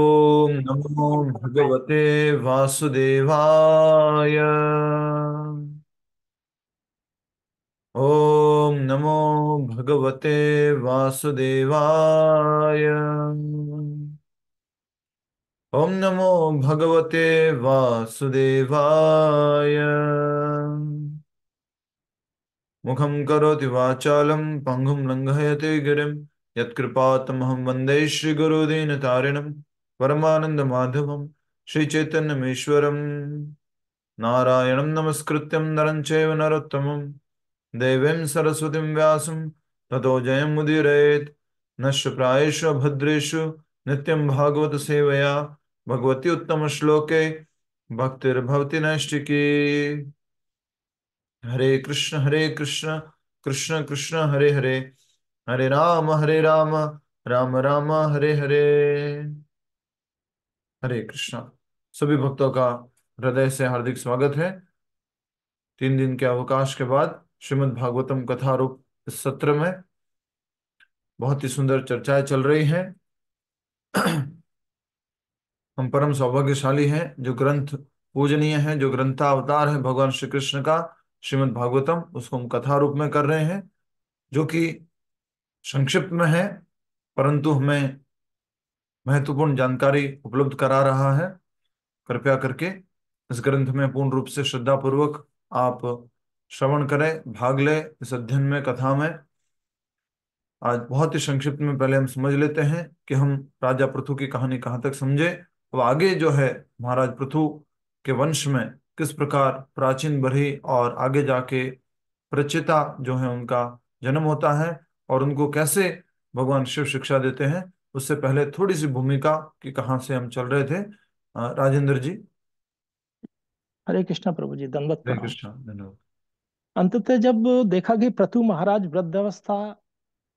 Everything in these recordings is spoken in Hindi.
ॐ नमो भगवते वासुदेवाय ॐ नमो भगवते वासुदेवाय ॐ नमो भगवते वासुदेवाय मुखं करोति वाचालं पङ्गुं लङ्घयते गिरिं यत्कृपातमहं वन्दे श्रीगुरुदीनतारिणम् परमानंद माधवम श्री चैतन्यमीश्वर नारायण नमस्कृत नरं चैव नरोत्तमम सरस्वती सरस्वतीं तथो जय जयं मुदीरयेत् नश्व भद्रेशु भद्रेषु नित्यं भागवत सेवया भगवती उत्तम श्लोके भक्तिर्भवति नैष्टिकी हरे कृष्ण हरे कृष्ण कृष्ण कृष्ण हरे हरे हरे राम हरे राम राम राम हरे हरे हरे कृष्णा सभी भक्तों का हृदय से हार्दिक स्वागत है तीन दिन के अवकाश के बाद श्रीमद् भागवतम कथा रूप सत्र में बहुत ही सुंदर चर्चाएं चल रही हैं हम परम सौभाग्यशाली हैं जो ग्रंथ पूजनीय है जो ग्रंथावतार है भगवान श्री कृष्ण का श्रीमद् भागवतम उसको हम कथा रूप में कर रहे हैं जो कि संक्षिप्त में है परंतु हमें महत्वपूर्ण जानकारी उपलब्ध करा रहा है कृपया करके इस ग्रंथ में पूर्ण रूप से श्रद्धापूर्वक आप श्रवण करें भाग लें इस अध्ययन में कथा में आज बहुत ही संक्षिप्त में पहले हम समझ लेते हैं कि हम राजा पृथु की कहानी कहाँ तक समझे अब आगे जो है महाराज पृथु के वंश में किस प्रकार प्राचीन बढ़ी और आगे जाके प्रचिता जो है उनका जन्म होता है और उनको कैसे भगवान शिव शिक्षा देते हैं उससे पहले थोड़ी सी भूमिका कि कहाँ से हम चल रहे थे राजेंद्र जी हरे कृष्णा प्रभु जी दंडवत हरे कृष्णा धन्यवाद अंततः जब देखा कि प्रथु महाराज वृद्धावस्था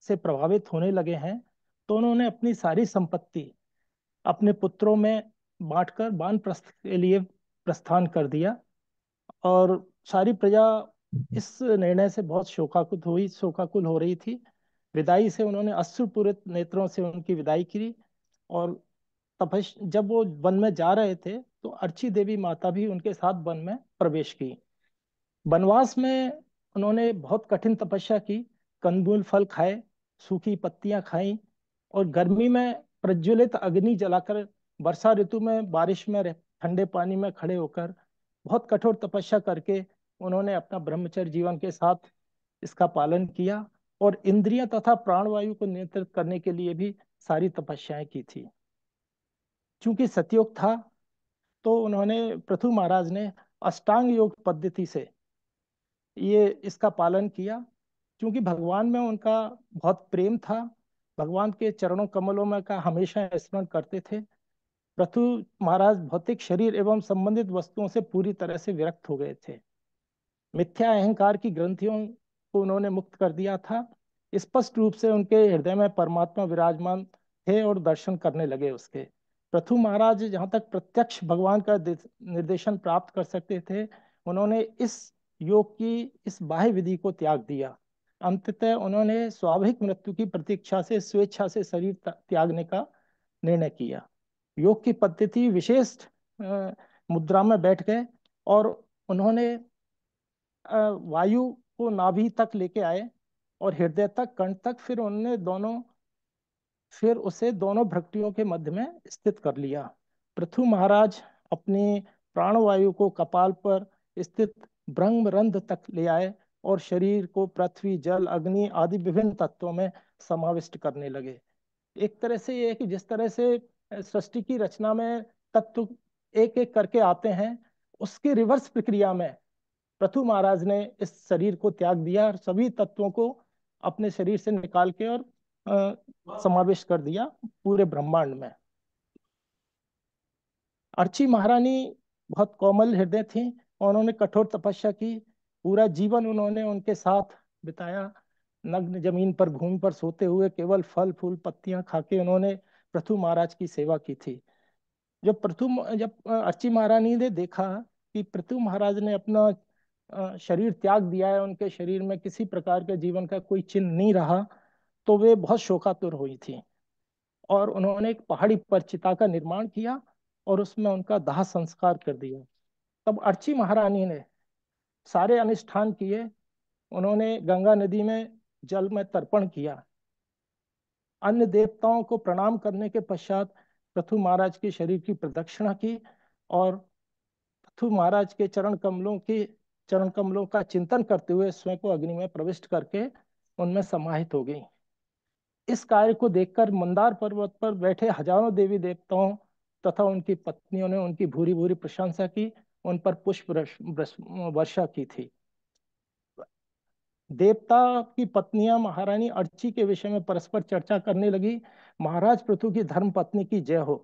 से प्रभावित होने लगे हैं तो उन्होंने अपनी सारी संपत्ति अपने पुत्रों में बांटकर प्रस्थ के लिए प्रस्थान कर दिया और सारी प्रजा इस निर्णय से बहुत शोकाकुल हुई शोकाकुल हो रही थी विदाई से उन्होंने अश्रुपूरित नेत्रों से उनकी विदाई की और तपस् जब वो वन में जा रहे थे तो अर्ची देवी माता भी उनके साथ वन में प्रवेश की वनवास में उन्होंने बहुत कठिन तपस्या की कंदमूल फल खाए सूखी पत्तियां खाई और गर्मी में प्रज्वलित अग्नि जलाकर वर्षा ऋतु में बारिश में ठंडे पानी में खड़े होकर बहुत कठोर तपस्या करके उन्होंने अपना ब्रह्मचर्य जीवन के साथ इसका पालन किया और इंद्रिय तथा प्राणवायु को नियंत्रित करने के लिए भी सारी तपस्याएं की थी क्योंकि सतयोग था तो उन्होंने पृथु महाराज ने अष्टांग योग पद्धति से ये इसका पालन किया क्योंकि भगवान में उनका बहुत प्रेम था भगवान के चरणों कमलों में का हमेशा स्मरण करते थे पृथु महाराज भौतिक शरीर एवं संबंधित वस्तुओं से पूरी तरह से विरक्त हो गए थे मिथ्या अहंकार की ग्रंथियों को उन्होंने मुक्त कर दिया था स्पष्ट रूप से उनके हृदय में परमात्मा विराजमान थे और दर्शन करने लगे उसके प्रथु महाराज जहाँ तक प्रत्यक्ष भगवान का निर्देशन प्राप्त कर सकते थे उन्होंने इस योग की इस बाह्य विधि को त्याग दिया अंततः उन्होंने स्वाभाविक मृत्यु की प्रतीक्षा से स्वेच्छा से शरीर त्यागने का निर्णय किया योग की पद्धति विशेष मुद्रा में बैठ गए और उन्होंने वायु को नाभि तक लेके आए और हृदय तक कंठ तक फिर उन्होंने दोनों फिर उसे दोनों भ्रक्टियों के मध्य में स्थित कर लिया पृथु महाराज अपने प्राणवायु को कपाल पर स्थित ब्रह्म रंध तक ले आए और शरीर को पृथ्वी जल अग्नि आदि विभिन्न तत्वों में समाविष्ट करने लगे एक तरह से ये कि जिस तरह से सृष्टि की रचना में तत्व एक एक करके आते हैं उसके रिवर्स प्रक्रिया में पृथु महाराज ने इस शरीर को त्याग दिया और सभी तत्वों को अपने शरीर से निकाल के और समावेश कर दिया पूरे ब्रह्मांड में अर्ची महारानी बहुत कोमल हृदय थी उन्होंने कठोर तपस्या की पूरा जीवन उन्होंने उनके साथ बिताया नग्न जमीन पर घूम पर सोते हुए केवल फल फूल पत्तियां खाके उन्होंने प्रथु महाराज की सेवा की थी जब प्रथु जब अर्ची महारानी ने देखा कि प्रथु महाराज ने अपना शरीर त्याग दिया है उनके शरीर में किसी प्रकार के जीवन का कोई चिन्ह नहीं रहा तो वे बहुत शोकातुर हुई थी और उन्होंने एक पहाड़ी पर चिता का निर्माण किया और उसमें उनका दाह संस्कार कर दिया तब अर्ची महारानी ने सारे अनुष्ठान किए उन्होंने गंगा नदी में जल में तर्पण किया अन्य देवताओं को प्रणाम करने के पश्चात पृथु महाराज के शरीर की प्रदक्षिणा की और पृथु महाराज के चरण कमलों की चरण कमलों का चिंतन करते हुए स्वयं को अग्नि में प्रविष्ट करके उनमें समाहित हो गई इस कार्य को देखकर मंदार पर्वत पर बैठे हजारों देवी देवताओं तथा उनकी पत्नियों ने उनकी भूरी भूरी प्रशंसा की उन पर पुष्प वर्षा की थी देवता की पत्नियां महारानी अर्ची के विषय में परस्पर चर्चा करने लगी महाराज पृथु की धर्म पत्नी की जय हो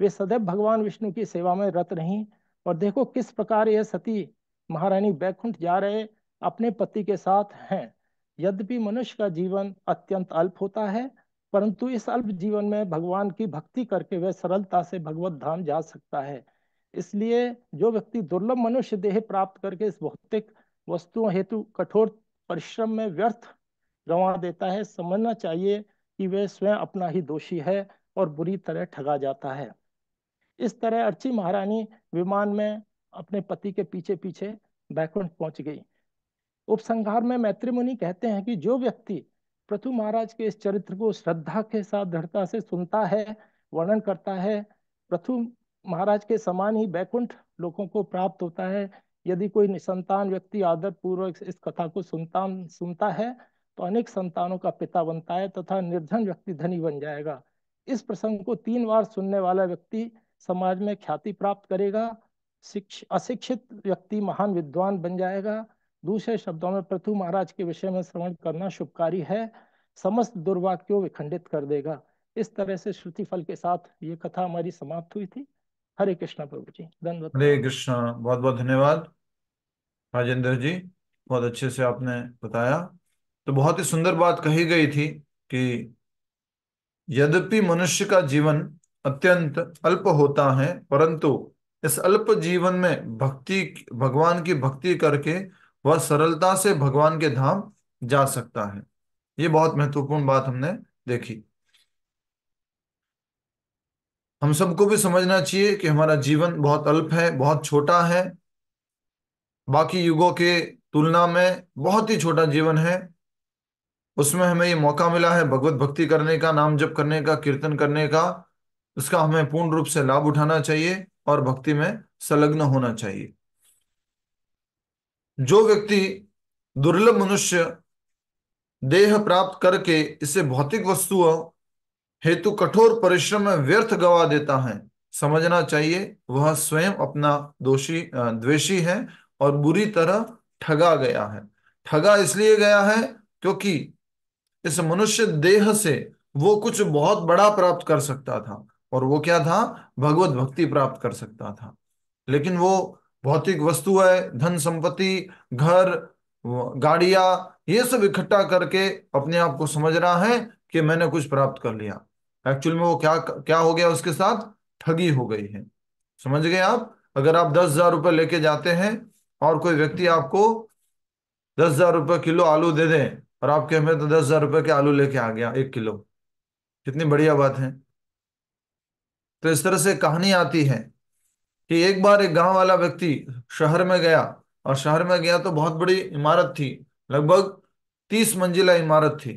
वे सदैव भगवान विष्णु की सेवा में रत रही और देखो किस प्रकार यह सती महारानी बैकुंठ जा रहे अपने पति के साथ हैं यद्यपि मनुष्य का जीवन अत्यंत अल्प होता है परंतु इस अल्प जीवन में भगवान की भक्ति करके वह सरलता से भगवत धाम जा सकता है इसलिए जो व्यक्ति दुर्लभ मनुष्य देह प्राप्त करके इस भौतिक वस्तुओं हेतु कठोर परिश्रम में व्यर्थ गंवा देता है समझना चाहिए कि वह स्वयं अपना ही दोषी है और बुरी तरह ठगा जाता है इस तरह अर्ची महारानी विमान में अपने पति के पीछे पीछे बैकुंठ पहुंच गई उपसंहार में मैत्री मुनि कहते हैं कि जो व्यक्ति प्रथु महाराज के इस चरित्र को श्रद्धा के साथ दृढ़ता से सुनता है वर्णन करता है प्रथु महाराज के समान ही बैकुंठ लोगों को प्राप्त होता है यदि कोई निसंतान व्यक्ति आदर पूर्वक इस कथा को सुनता सुनता है तो अनेक संतानों का पिता बनता है तथा निर्धन व्यक्ति धनी बन जाएगा इस प्रसंग को तीन बार सुनने वाला व्यक्ति समाज में ख्याति प्राप्त करेगा अशिक्षित व्यक्ति महान विद्वान बन जाएगा दूसरे शब्दों में पृथु महाराज के विषय में श्रवण करना शुभकारी है समस्त दुर्वाक्यों विखंडित कर देगा इस तरह से श्रुति फल के साथ ये कथा हमारी समाप्त हुई थी हरे कृष्णा प्रभु जी धन्यवाद हरे कृष्णा बहुत बहुत धन्यवाद राजेंद्र जी बहुत अच्छे से आपने बताया तो बहुत ही सुंदर बात कही गई थी कि यद्यपि मनुष्य का जीवन अत्यंत अल्प होता है परंतु इस अल्प जीवन में भक्ति भगवान की भक्ति करके वह सरलता से भगवान के धाम जा सकता है ये बहुत महत्वपूर्ण बात हमने देखी हम सबको भी समझना चाहिए कि हमारा जीवन बहुत अल्प है बहुत छोटा है बाकी युगों के तुलना में बहुत ही छोटा जीवन है उसमें हमें ये मौका मिला है भगवत भक्ति करने का नाम जप करने का कीर्तन करने का उसका हमें पूर्ण रूप से लाभ उठाना चाहिए और भक्ति में संलग्न होना चाहिए जो व्यक्ति दुर्लभ मनुष्य देह प्राप्त करके इसे भौतिक वस्तुओं हेतु कठोर परिश्रम में व्यर्थ गवा देता है समझना चाहिए वह स्वयं अपना दोषी द्वेषी है और बुरी तरह ठगा गया है ठगा इसलिए गया है क्योंकि इस मनुष्य देह से वो कुछ बहुत बड़ा प्राप्त कर सकता था और वो क्या था भगवत भक्ति प्राप्त कर सकता था लेकिन वो भौतिक वस्तु है धन संपत्ति घर गाड़िया ये सब इकट्ठा करके अपने आप को समझ रहा है कि मैंने कुछ प्राप्त कर लिया एक्चुअल में वो क्या क्या हो गया उसके साथ ठगी हो गई है समझ गए आप अगर आप दस हजार रुपये लेके जाते हैं और कोई व्यक्ति आपको दस हजार रुपये किलो आलू दे दें और आप कह रहे तो दस हजार रुपये के आलू लेके आ गया एक किलो कितनी बढ़िया बात है तो इस तरह से कहानी आती है कि एक बार एक गांव वाला व्यक्ति शहर में गया और शहर में गया तो बहुत बड़ी इमारत थी लगभग तीस मंजिला इमारत थी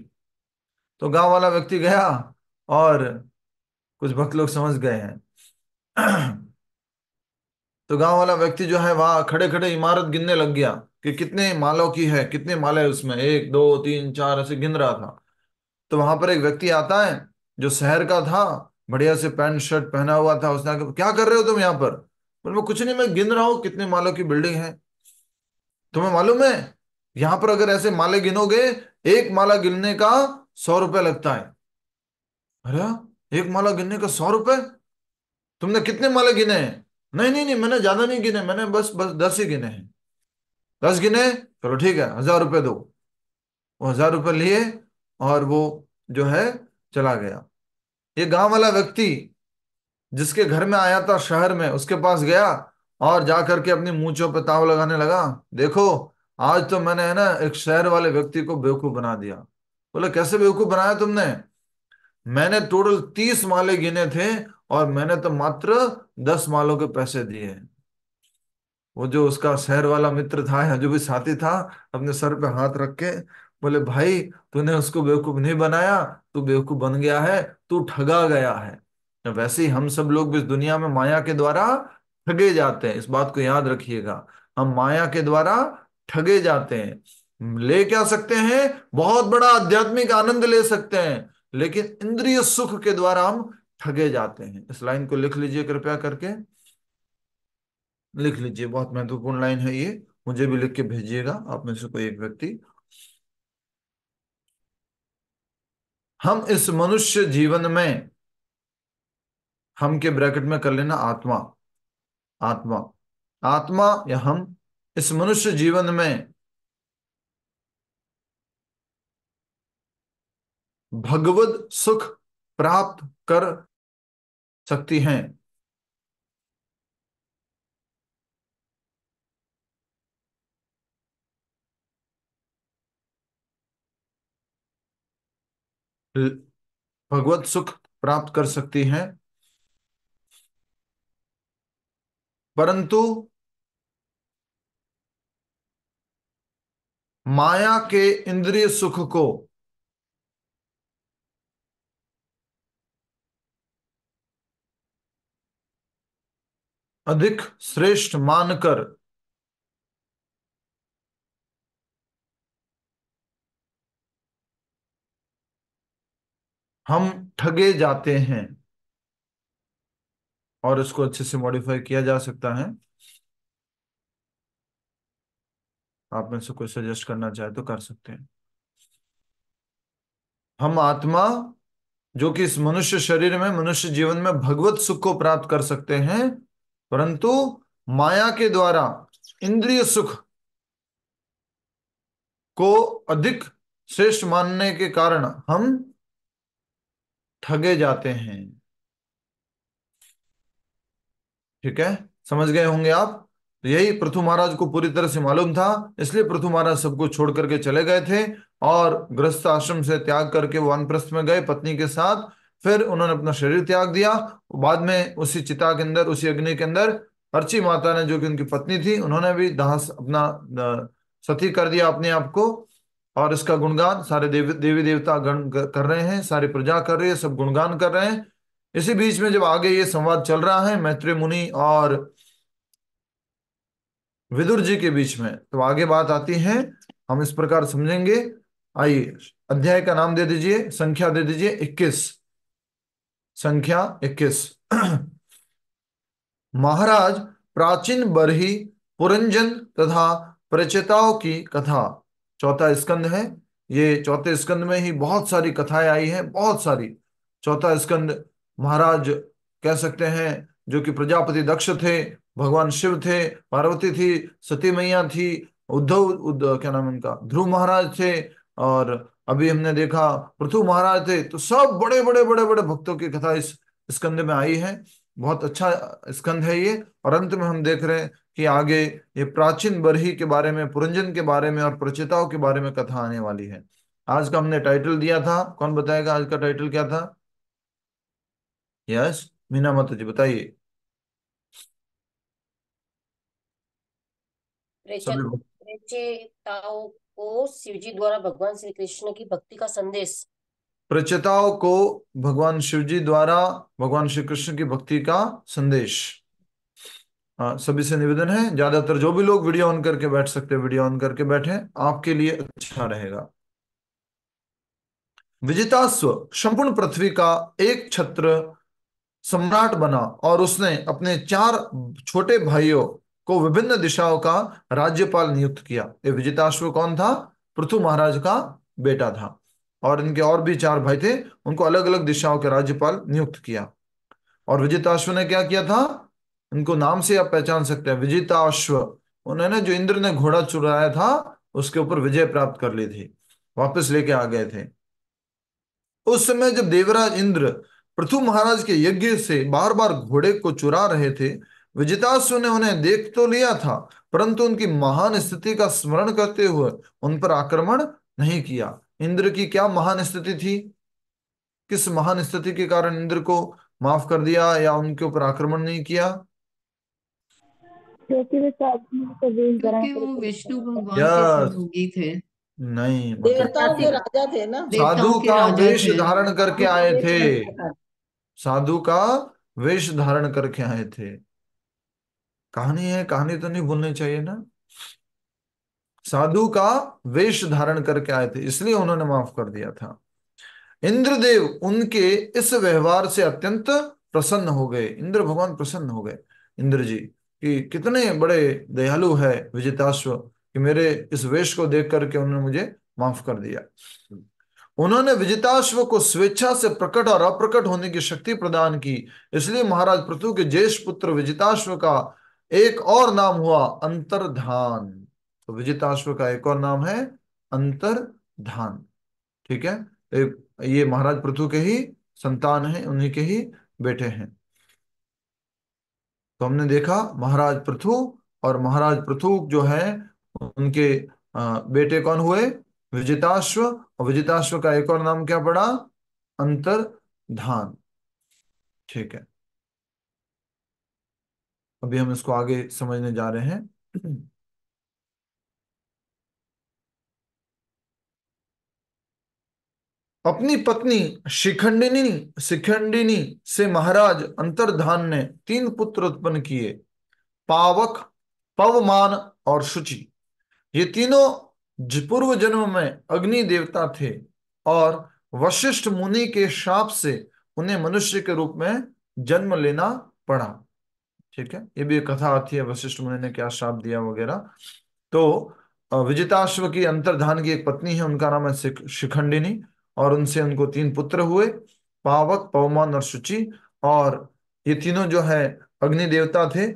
तो गांव वाला व्यक्ति गया और कुछ भक्त लोग समझ गए हैं तो गांव वाला व्यक्ति जो है वहां खड़े खड़े इमारत गिनने लग गया कि कितने मालों की है कितने माले है उसमें एक दो तीन चार ऐसे गिन रहा था तो वहां पर एक व्यक्ति आता है जो शहर का था बढ़िया से पैंट शर्ट पहना हुआ था उसने आके क्या कर रहे हो तुम यहाँ पर बोले कुछ नहीं मैं गिन रहा हूँ कितने मालों की बिल्डिंग है तुम्हें मालूम है यहां पर अगर ऐसे माले गिनोगे एक माला गिनने का सौ रुपए लगता है अरे एक माला गिनने का सौ रुपए तुमने कितने माले गिने हैं नहीं नहीं नहीं मैंने ज्यादा नहीं गिने मैंने बस बस दस ही गिने हैं दस गिने चलो ठीक है हजार रुपये दो वो हजार रुपये लिए और वो जो है चला गया ये गांव वाला व्यक्ति जिसके घर में आया था शहर में उसके पास गया और जाकर के अपनी मूचों पे ताव लगाने लगा देखो आज तो मैंने है ना एक शहर वाले व्यक्ति को बेवकूफ बना दिया बोले कैसे बेवकूफ बनाया तुमने मैंने टोटल तीस माले गिने थे और मैंने तो मात्र दस मालों के पैसे दिए वो जो उसका शहर वाला मित्र था या जो भी साथी था अपने सर पे हाथ रख के बोले भाई तूने उसको बेवकूफ नहीं बनाया तू बेवकूफ बन गया है तू ठगा गया है तो वैसे ही हम सब लोग भी इस दुनिया में माया के द्वारा ठगे जाते हैं इस बात को याद रखिएगा हम माया के द्वारा ठगे जाते हैं ले क्या सकते हैं बहुत बड़ा आध्यात्मिक आनंद ले सकते हैं लेकिन इंद्रिय सुख के द्वारा हम ठगे जाते हैं इस लाइन को लिख लीजिए कृपया करके लिख लीजिए बहुत महत्वपूर्ण लाइन है ये मुझे भी लिख के भेजिएगा आप में से कोई एक व्यक्ति हम इस मनुष्य जीवन में हम के ब्रैकेट में कर लेना आत्मा आत्मा आत्मा या हम इस मनुष्य जीवन में भगवत सुख प्राप्त कर सकती हैं भगवत सुख प्राप्त कर सकते हैं परंतु माया के इंद्रिय सुख को अधिक श्रेष्ठ मानकर हम ठगे जाते हैं और इसको अच्छे से मॉडिफाई किया जा सकता है आप में से कोई सजेस्ट करना चाहे तो कर सकते हैं हम आत्मा जो कि इस मनुष्य शरीर में मनुष्य जीवन में भगवत सुख को प्राप्त कर सकते हैं परंतु माया के द्वारा इंद्रिय सुख को अधिक श्रेष्ठ मानने के कारण हम ठगे जाते हैं ठीक है समझ गए होंगे आप तो यही पृथु महाराज को पूरी तरह से मालूम था इसलिए पृथु महाराज सबको छोड़ करके चले गए थे और ग्रस्त आश्रम से त्याग करके वानप्रस्थ में गए पत्नी के साथ फिर उन्होंने अपना शरीर त्याग दिया बाद में उसी चिता के अंदर उसी अग्नि के अंदर अर्ची माता ने जो कि उनकी पत्नी थी उन्होंने भी दाह अपना सती कर दिया अपने आप को और इसका गुणगान सारे देव, देवी देवता गण कर रहे हैं सारी प्रजा कर रही है सब गुणगान कर रहे हैं इसी बीच में जब आगे ये संवाद चल रहा है मैत्री मुनि और विदुर जी के बीच में तो आगे बात आती है हम इस प्रकार समझेंगे आइए अध्याय का नाम दे दीजिए संख्या दे दीजिए इक्कीस संख्या इक्कीस महाराज प्राचीन बरही पुरंजन तथा प्रचेताओं की कथा चौथा स्कंद है ये चौथे स्कंद में ही बहुत सारी कथाएं आई हैं बहुत सारी चौथा स्कंद महाराज कह सकते हैं जो कि प्रजापति दक्ष थे भगवान शिव थे पार्वती थी सती मैया थी उद्धव उद्धव क्या नाम उनका ध्रुव महाराज थे और अभी हमने देखा पृथु महाराज थे तो सब बड़े बड़े बड़े बड़े भक्तों की कथा इस स्कंद में आई है बहुत अच्छा स्कंद है ये और अंत में हम देख रहे हैं कि आगे ये प्राचीन बरही के बारे में पुरंजन के बारे में और प्रचेताओं के बारे में कथा आने वाली है आज का हमने टाइटल दिया था कौन बताएगा आज का टाइटल क्या था यस मीना मत जी बताइए प्रचेताओं को शिवजी द्वारा भगवान श्री कृष्ण की भक्ति का संदेश प्रचेताओं को भगवान शिव जी द्वारा भगवान श्री कृष्ण की भक्ति का संदेश हाँ सभी से निवेदन है ज्यादातर जो भी लोग वीडियो ऑन करके बैठ सकते हैं वीडियो ऑन करके बैठे आपके लिए अच्छा रहेगा विजितास्व संपूर्ण पृथ्वी का एक छत्र सम्राट बना और उसने अपने चार छोटे भाइयों को विभिन्न दिशाओं का राज्यपाल नियुक्त किया ये विजिताश्व कौन था पृथु महाराज का बेटा था और इनके और भी चार भाई थे उनको अलग अलग दिशाओं के राज्यपाल नियुक्त किया और विजिताश्व ने क्या किया था उनको नाम से आप पहचान सकते हैं विजेता अश्व उन्होंने जो इंद्र ने घोड़ा चुराया था उसके ऊपर विजय प्राप्त कर ली थी वापस लेके आ गए थे उस समय जब देवराज इंद्र पृथु महाराज के यज्ञ से बार बार घोड़े को चुरा रहे थे विजिताश्व ने उन्हें देख तो लिया था परंतु उनकी महान स्थिति का स्मरण करते हुए उन पर आक्रमण नहीं किया इंद्र की क्या महान स्थिति थी किस महान स्थिति के कारण इंद्र को माफ कर दिया या उनके ऊपर आक्रमण नहीं किया क्योंकि वे साधु तो क्योंकि वो विष्णु भगवान के थे नहीं मतलब देवताओं के राजा थे ना साधु का वेश धारण करके आए थे साधु का वेश धारण करके आए थे कहानी है कहानी तो नहीं भूलनी चाहिए ना साधु का वेश धारण करके आए थे इसलिए उन्होंने माफ कर दिया था इंद्रदेव उनके इस व्यवहार से अत्यंत प्रसन्न हो गए इंद्र भगवान प्रसन्न हो गए इंद्र जी कि कितने बड़े दयालु है विजेताश्व कि मेरे इस वेश को देख करके उन्होंने मुझे माफ कर दिया उन्होंने विजेताश्व को स्वेच्छा से प्रकट और अप्रकट होने की शक्ति प्रदान की इसलिए महाराज पृथु के ज्येष्ठ पुत्र विजेताश्व का एक और नाम हुआ अंतर्धान तो विजेताश्व का एक और नाम है अंतर्धान ठीक है ये महाराज पृथु के ही संतान है उन्हीं के ही बेटे हैं तो हमने देखा महाराज पृथु और महाराज पृथु जो है उनके बेटे कौन हुए विजिताश्व और विजिताश्व का एक और नाम क्या पड़ा अंतर्धान ठीक है अभी हम इसको आगे समझने जा रहे हैं अपनी पत्नी शिखंडिनी शिखंडिनी से महाराज अंतर्धान ने तीन पुत्र उत्पन्न किए पावक पवमान और शुचि ये तीनों पूर्व जन्म में अग्नि देवता थे और वशिष्ठ मुनि के शाप से उन्हें मनुष्य के रूप में जन्म लेना पड़ा ठीक है ये भी एक कथा आती है वशिष्ठ मुनि ने क्या शाप दिया वगैरह तो विजिताश्व की अंतर्धान की एक पत्नी है उनका नाम है शिखंडिनी और उनसे उनको तीन पुत्र हुए पावक पवमान और शुचि और ये तीनों जो है अग्नि देवता थे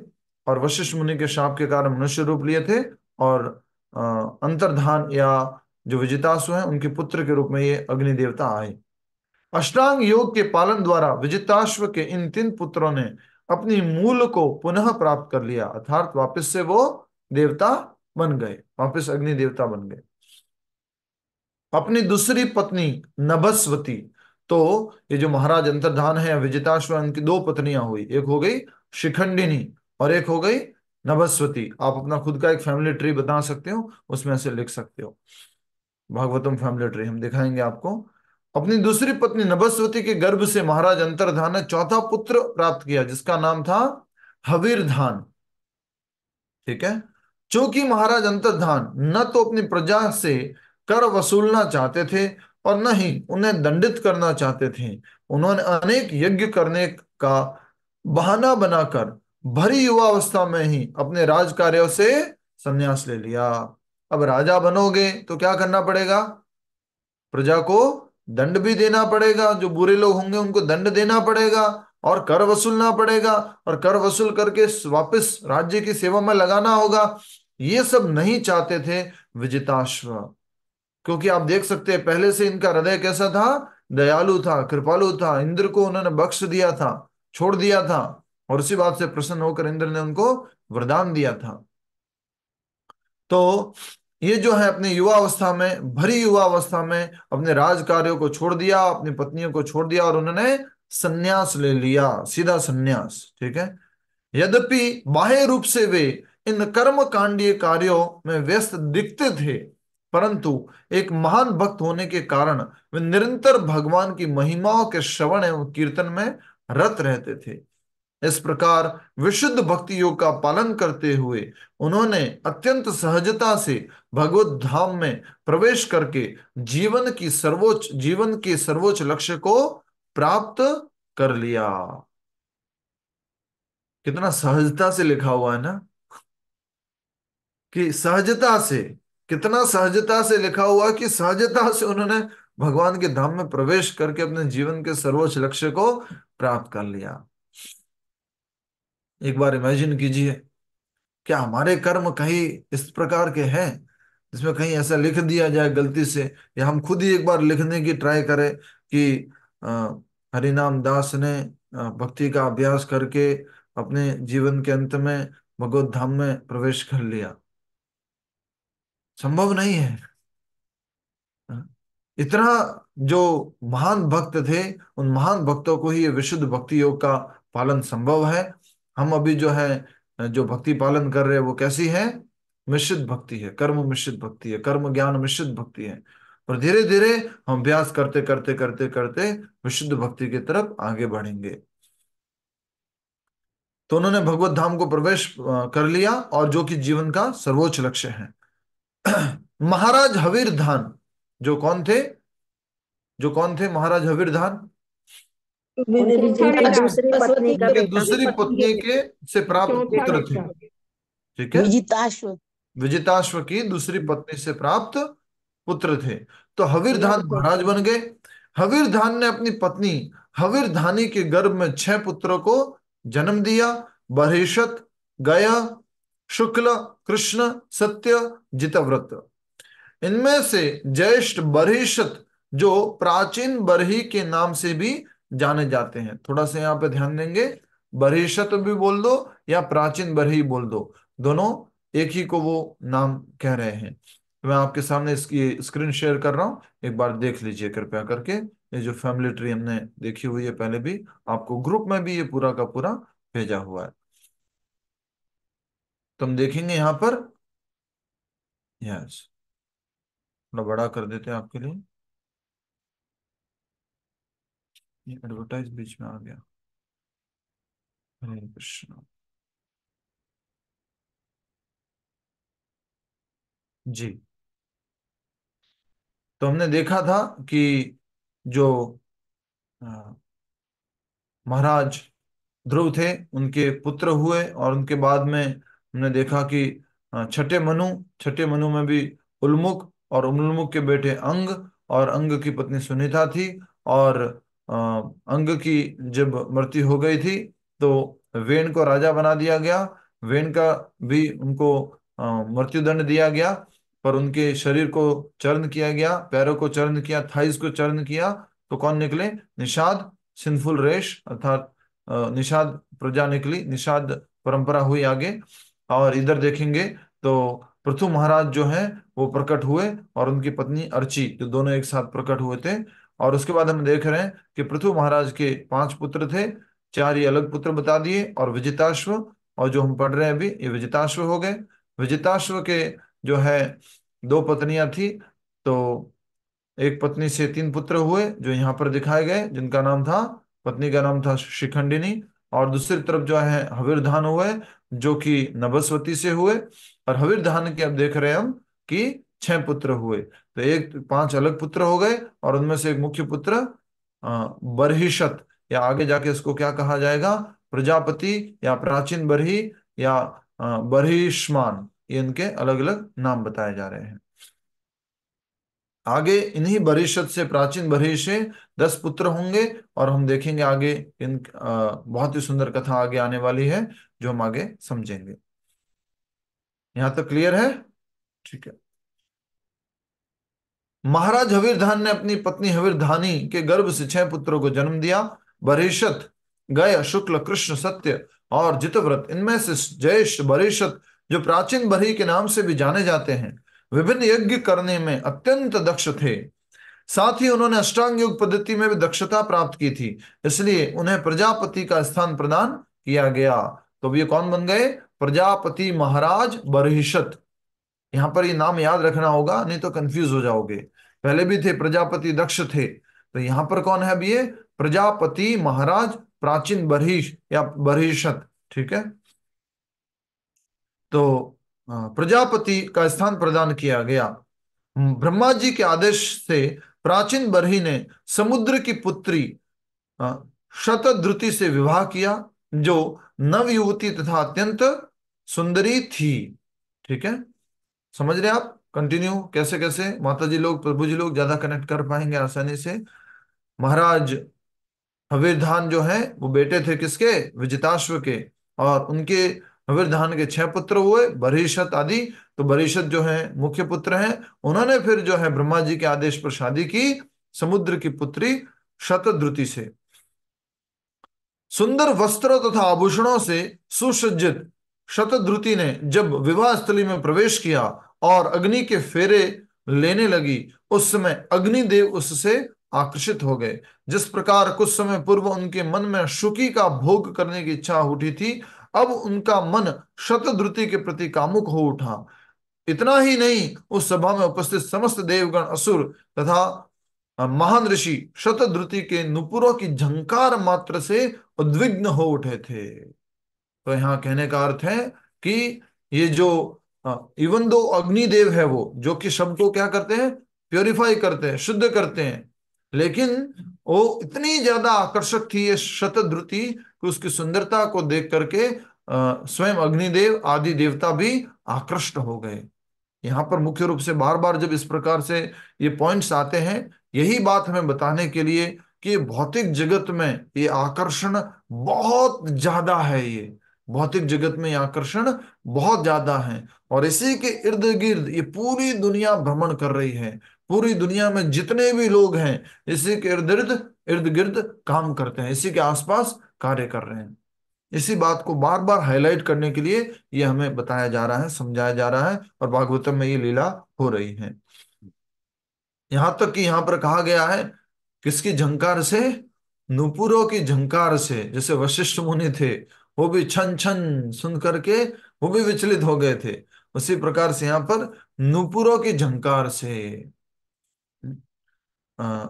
और वशिष्ठ मुनि के शाप के कारण मनुष्य रूप लिए थे और अंतर्धान या जो विजितासु हैं उनके पुत्र के रूप में ये अग्नि देवता आए अष्टांग योग के पालन द्वारा विजिताश्व के इन तीन पुत्रों ने अपनी मूल को पुनः प्राप्त कर लिया अर्थात वापस से वो देवता बन गए वापस अग्नि देवता बन गए अपनी दूसरी पत्नी नभस्वती तो ये जो महाराज अंतर्धान है विजिताश्व की दो पत्नियां हुई एक हो गई शिखंडिनी और एक हो गई नभस्वती आप अपना खुद का एक फैमिली ट्री बता सकते हो उसमें से लिख सकते हो भागवतम फैमिली ट्री हम दिखाएंगे आपको अपनी दूसरी पत्नी नभस्वती के गर्भ से महाराज अंतर्धान ने चौथा पुत्र प्राप्त किया जिसका नाम था हवीरधान ठीक है चूंकि महाराज अंतर्धान न तो अपनी प्रजा से कर वसूलना चाहते थे और न ही उन्हें दंडित करना चाहते थे उन्होंने अनेक यज्ञ करने का बहाना बनाकर भरी युवा अवस्था में ही अपने राज कार्यों से संन्यास ले लिया अब राजा बनोगे तो क्या करना पड़ेगा प्रजा को दंड भी देना पड़ेगा जो बुरे लोग होंगे उनको दंड देना पड़ेगा और कर वसूलना पड़ेगा और कर वसूल करके वापस राज्य की सेवा में लगाना होगा ये सब नहीं चाहते थे विजिताश्व क्योंकि आप देख सकते हैं पहले से इनका हृदय कैसा था दयालु था कृपालु था इंद्र को उन्होंने बख्श दिया था छोड़ दिया था और उसी बात से प्रसन्न होकर इंद्र ने उनको वरदान दिया था तो ये जो है अपने युवा अवस्था में भरी युवा अवस्था में अपने राज कार्यों को छोड़ दिया अपनी पत्नियों को छोड़ दिया और उन्होंने संन्यास ले लिया सीधा संन्यास ठीक है यद्यपि बाह्य रूप से वे इन कर्म कांडीय कार्यों में व्यस्त दिखते थे परंतु एक महान भक्त होने के कारण वे निरंतर भगवान की महिमाओं के श्रवण एवं कीर्तन में रत रहते थे इस प्रकार विशुद्ध भक्ति योग का पालन करते हुए उन्होंने अत्यंत सहजता से भगवत धाम में प्रवेश करके जीवन की सर्वोच्च जीवन के सर्वोच्च लक्ष्य को प्राप्त कर लिया कितना सहजता से लिखा हुआ है ना कि सहजता से कितना सहजता से लिखा हुआ कि सहजता से उन्होंने भगवान के धाम में प्रवेश करके अपने जीवन के सर्वोच्च लक्ष्य को प्राप्त कर लिया एक बार इमेजिन कीजिए क्या हमारे कर्म कहीं इस प्रकार के हैं जिसमें कहीं ऐसा लिख दिया जाए गलती से या हम खुद ही एक बार लिखने की ट्राई करें कि हरिनाम दास ने भक्ति का अभ्यास करके अपने जीवन के अंत में भगवत धाम में प्रवेश कर लिया संभव नहीं है इतना जो महान भक्त थे उन महान भक्तों को ही विशुद्ध भक्ति योग का पालन संभव है हम अभी जो है जो भक्ति पालन कर रहे हैं वो कैसी है मिश्रित भक्ति है कर्म मिश्रित भक्ति है कर्म ज्ञान मिश्रित भक्ति है और धीरे धीरे हम अभ्यास करते करते करते करते विशुद्ध भक्ति की तरफ आगे बढ़ेंगे तो उन्होंने भगवत धाम को प्रवेश कर लिया और जो कि जीवन का सर्वोच्च लक्ष्य है महाराज हवीर धान जो कौन थे जो कौन थे महाराज हवीर धान दूसरी पत्नी, के से प्राप्त पुत्र थे ठीक है विजिताश्व विजिताश्व की दूसरी पत्नी से प्राप्त पुत्र थे तो हवीर धान महाराज बन गए हवीर धान ने अपनी पत्नी हवीर धानी के गर्भ में छह पुत्रों को जन्म दिया बहिषत गया शुक्ल कृष्ण सत्य जितव्रत इनमें से ज्येष्ठ बरहिषत जो प्राचीन बरही के नाम से भी जाने जाते हैं थोड़ा सा यहाँ पे ध्यान देंगे बरहिषत भी बोल दो या प्राचीन बरही बोल दो दोनों एक ही को वो नाम कह रहे हैं मैं आपके सामने इसकी स्क्रीन शेयर कर रहा हूं एक बार देख लीजिए कृपया करके ये जो फैमिली ट्री हमने देखी हुई है पहले भी आपको ग्रुप में भी ये पूरा का पूरा भेजा हुआ है तो हम देखेंगे यहां पर यस थोड़ा बड़ा कर देते हैं आपके लिए एडवर्टाइज बीच में आ गया हरे कृष्ण जी तो हमने देखा था कि जो महाराज ध्रुव थे उनके पुत्र हुए और उनके बाद में हमने देखा कि छठे मनु छठे मनु में भी उल्मुख और उल्मुख के बेटे अंग और अंग की पत्नी सुनीता थी और अंग की जब मृत्यु हो गई थी तो वेन को राजा बना दिया गया वेन का भी उनको मृत्यु दंड दिया गया पर उनके शरीर को चरण किया गया पैरों को चरण किया थाइस को चरण किया तो कौन निकले निषाद सिंफुल रेश अर्थात निषाद प्रजा निकली निषाद परंपरा हुई आगे और इधर देखेंगे तो पृथु महाराज जो है वो प्रकट हुए और उनकी पत्नी अर्ची जो दोनों एक साथ प्रकट हुए थे और उसके बाद हम देख रहे हैं कि पृथु महाराज के पांच पुत्र थे चार ही अलग पुत्र बता दिए और विजिताश्व और जो हम पढ़ रहे हैं अभी ये विजिताश्व हो गए विजिताश्व के जो है दो पत्नियां थी तो एक पत्नी से तीन पुत्र हुए जो यहाँ पर दिखाए गए जिनका नाम था पत्नी का नाम था शिखंडिनी और दूसरी तरफ जो है हविर्धान हुए जो कि नभस्वती से हुए और धान के अब देख रहे हैं हम कि छह पुत्र हुए तो एक पांच अलग पुत्र हो गए और उनमें से एक मुख्य पुत्र बरहिशत या आगे जाके इसको क्या कहा जाएगा प्रजापति या प्राचीन बरही या बरहिष्मान ये इनके अलग अलग नाम बताए जा रहे हैं आगे इन्हीं बरिशत से प्राचीन बरिश से दस पुत्र होंगे और हम देखेंगे आगे इन बहुत ही सुंदर कथा आगे आने वाली है जो हम आगे समझेंगे यहां तक तो क्लियर है ठीक है महाराज हवीरधान ने अपनी पत्नी हवीरधानी के गर्भ से छह पुत्रों को जन्म दिया बरिशत गय शुक्ल कृष्ण सत्य और जितव्रत इनमें से जयेश बरिशत जो प्राचीन बरी के नाम से भी जाने जाते हैं विभिन्न यज्ञ करने में अत्यंत दक्ष थे साथ ही उन्होंने अष्टांग योग पद्धति में भी दक्षता प्राप्त की थी इसलिए उन्हें प्रजापति का स्थान प्रदान किया गया तो ये कौन बन गए प्रजापति महाराज बरहिशत यहां पर ये नाम याद रखना होगा नहीं तो कंफ्यूज हो जाओगे पहले भी थे प्रजापति दक्ष थे तो यहां पर कौन है अब ये प्रजापति महाराज प्राचीन बरहिश या बरहिशत ठीक है तो प्रजापति का स्थान प्रदान किया गया हम्म, ब्रह्मा जी के आदेश से प्राचीन बरही ने समुद्र की पुत्री शतद्रुति से विवाह किया जो नव युवती तथा अत्यंत सुंदरी थी ठीक है समझ रहे आप कंटिन्यू कैसे कैसे माता जी लोग प्रभु जी लोग ज्यादा कनेक्ट कर पाएंगे आसानी से महाराज हवीरधान धान जो है वो बेटे थे किसके विजिताश्व के और उनके फिर धान के छह पुत्र हुए बरिषत आदि तो बरिषत जो है मुख्य पुत्र हैं उन्होंने फिर जो है ब्रह्मा जी के आदेश पर शादी की समुद्र की पुत्री शतद्रुति से सुंदर वस्त्रों तथा आभूषणों से सुसज्जित शतद्रुति ने जब विवाह स्थली में प्रवेश किया और अग्नि के फेरे लेने लगी उस समय अग्निदेव उससे आकर्षित हो गए जिस प्रकार कुछ समय पूर्व उनके मन में शुकी का भोग करने की इच्छा उठी थी अब उनका मन शतद्रुति के प्रति कामुक हो उठा इतना ही नहीं उस सभा में उपस्थित समस्त देवगण असुर तथा महान ऋषि शतद्रुति के नुपुरों की झंकार मात्र से उद्विग्न हो उठे थे तो यहां कहने का अर्थ है कि ये जो इवन दो अग्निदेव है वो जो कि शब्द को क्या करते हैं प्योरीफाई करते हैं शुद्ध करते हैं लेकिन वो इतनी ज्यादा आकर्षक थी ये शतद्रुति कि उसकी सुंदरता को देख करके स्वयं अग्निदेव आदि देवता भी आकृष्ट हो गए यहाँ पर मुख्य रूप से बार बार जब इस प्रकार से ये पॉइंट्स आते हैं यही बात हमें बताने के लिए कि भौतिक जगत में ये आकर्षण बहुत ज्यादा है ये भौतिक जगत में आकर्षण बहुत ज्यादा है और इसी के इर्द गिर्द ये पूरी दुनिया भ्रमण कर रही है पूरी दुनिया में जितने भी लोग हैं इसी के इर्द गिर्द इर्द गिर्द काम करते हैं इसी के आसपास कार्य कर रहे हैं इसी बात को बार बार हाईलाइट करने के लिए ये हमें बताया जा रहा है समझाया जा रहा है और भागवतम में ये लीला हो रही है यहां तक कि यहां पर कहा गया है किसकी झंकार से नुपुरों की झंकार से जैसे वशिष्ठ मुनि थे वो भी छन छन सुन करके वो भी विचलित हो गए थे उसी प्रकार से यहाँ पर नुपुरों की झंकार से आ,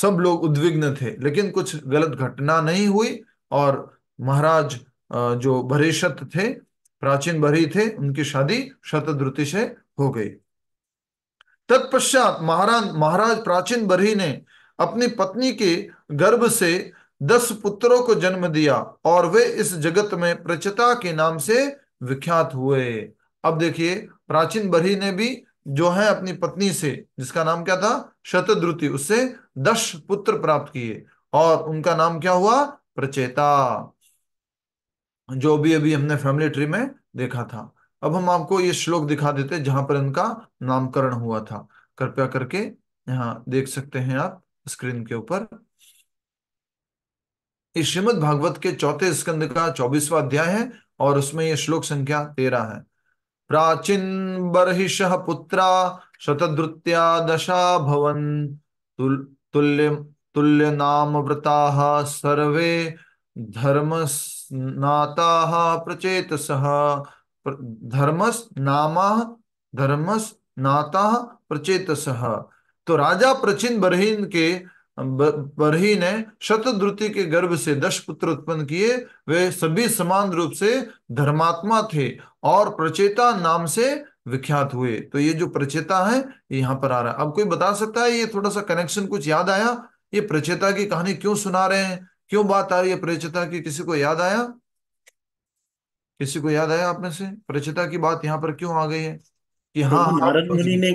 सब लोग उद्विग्न थे लेकिन कुछ गलत घटना नहीं हुई और महाराज जो भरेशत थे प्राचीन भरी थे उनकी शादी शतद्रुति से हो गई तत्पश्चात महाराज महाराज प्राचीन बरही ने अपनी पत्नी के गर्भ से दस पुत्रों को जन्म दिया और वे इस जगत में प्रचता के नाम से विख्यात हुए अब देखिए प्राचीन बरही ने भी जो है अपनी पत्नी से जिसका नाम क्या था शतद्रुति उससे दस पुत्र प्राप्त किए और उनका नाम क्या हुआ प्रचेता जो भी अभी हमने फैमिली ट्री में देखा था अब हम आपको ये श्लोक दिखा देते जहां पर इनका नामकरण हुआ था कृपया करके यहाँ देख सकते हैं आप स्क्रीन के ऊपर श्रीमद भागवत के चौथे स्कंद का चौबीसवा अध्याय है और उसमें ये श्लोक संख्या तेरह है प्राचीन बर्ष पुत्रा शतद्रुत्या दशा भवन तुल्य तुल्य नाम व्रता सर्वे नाम धर्मस नाता प्रचेत सह तो राजा प्रचिन बरहीन के बरही ने शतद्रुति के गर्भ से दस पुत्र उत्पन्न किए वे सभी समान रूप से धर्मात्मा थे और प्रचेता नाम से विख्यात हुए तो ये जो प्रचेता है यहां यहाँ पर आ रहा है अब कोई बता सकता है ये थोड़ा सा कनेक्शन कुछ याद आया ये प्रचेता की कहानी क्यों सुना रहे हैं क्यों बात आ रही है प्रचेता की किसी को याद आया किसी को याद आया आप में से प्रचेता की बात यहाँ पर क्यों आ गई है कि तो हाँ, हाँ नारद हाँ, मुनि ने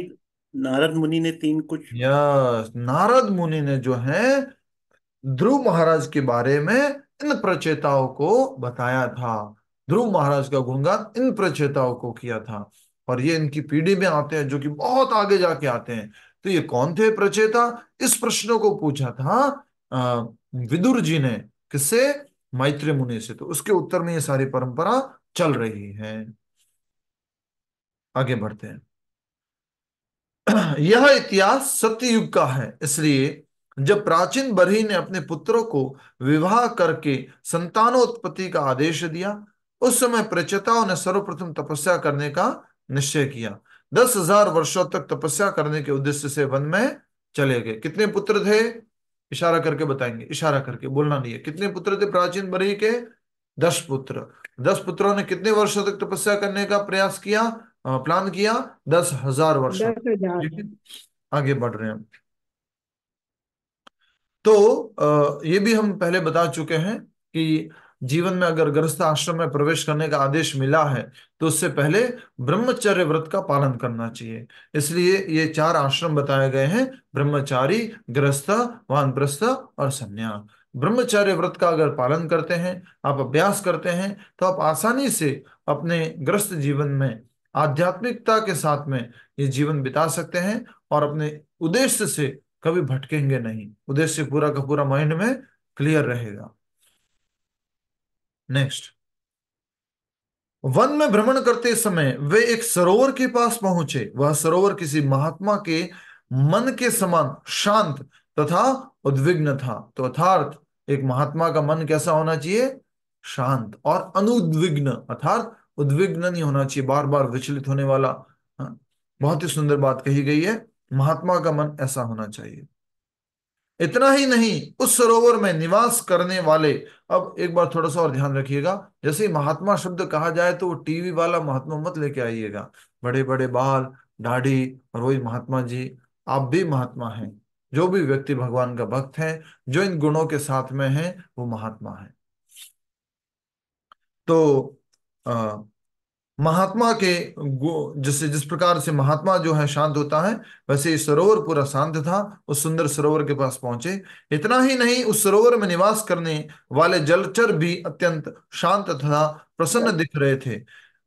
नारद मुनि ने तीन कुछ यस नारद मुनि ने जो है ध्रुव महाराज के बारे में इन प्रचेताओं को बताया था ध्रुव महाराज का गुणगान इन प्रचेताओं को किया था और ये इनकी पीढ़ी में आते हैं जो कि बहुत आगे जाके आते हैं तो ये कौन थे प्रचेता इस प्रश्नों को पूछा था विदुर जी ने किससे मैत्री मुनि से तो उसके उत्तर में ये सारी परंपरा चल रही है आगे बढ़ते हैं यह इतिहास सत्ययुग का है इसलिए जब प्राचीन बरही ने अपने पुत्रों को विवाह करके संतानोत्पत्ति का आदेश दिया उस समय प्रचेताओं ने सर्वप्रथम तपस्या करने का निश्चय किया दस हजार वर्षों तक तपस्या करने के उद्देश्य से वन में चले गए कितने पुत्र थे इशारा करके बताएंगे इशारा करके बोलना नहीं है कितने पुत्र थे प्राचीन बरी के दस पुत्र दस पुत्रों ने कितने वर्षों तक तपस्या करने का प्रयास किया प्लान किया दस हजार वर्ष आगे बढ़ रहे हैं तो ये भी हम पहले बता चुके हैं कि जीवन में अगर गृहस्थ आश्रम में प्रवेश करने का आदेश मिला है तो उससे पहले ब्रह्मचर्य व्रत का पालन करना चाहिए इसलिए ये चार आश्रम बताए गए हैं ब्रह्मचारी गृहस्थ वानप्रस्थ और संन्यास ब्रह्मचर्य व्रत का अगर पालन करते हैं आप अभ्यास करते हैं तो आप आसानी से अपने ग्रस्त जीवन में आध्यात्मिकता के साथ में ये जीवन बिता सकते हैं और अपने उद्देश्य से कभी भटकेंगे नहीं उद्देश्य पूरा का पूरा माइंड में क्लियर रहेगा नेक्स्ट वन में भ्रमण करते समय वे एक सरोवर के पास पहुंचे वह सरोवर किसी महात्मा के मन के समान शांत तथा उद्विग्न था तो अर्थात एक महात्मा का मन कैसा होना चाहिए शांत और अनुद्विग्न अर्थात उद्विग्न नहीं होना चाहिए बार बार विचलित होने वाला हाँ, बहुत ही सुंदर बात कही गई है महात्मा का मन ऐसा होना चाहिए इतना ही नहीं उस सरोवर में निवास करने वाले अब एक बार थोड़ा सा और ध्यान रखिएगा जैसे महात्मा शब्द कहा जाए तो वो टीवी वाला महात्मा मत लेके आइएगा बड़े बड़े बाल दाढ़ी और वही महात्मा जी आप भी महात्मा हैं जो भी व्यक्ति भगवान का भक्त है जो इन गुणों के साथ में है वो महात्मा है तो अः महात्मा के जिससे जिस प्रकार से महात्मा जो है शांत होता है वैसे सरोवर पूरा शांत था उस सुंदर सरोवर के पास पहुंचे इतना ही नहीं उस सरोवर में निवास करने वाले जलचर भी अत्यंत शांत तथा प्रसन्न दिख रहे थे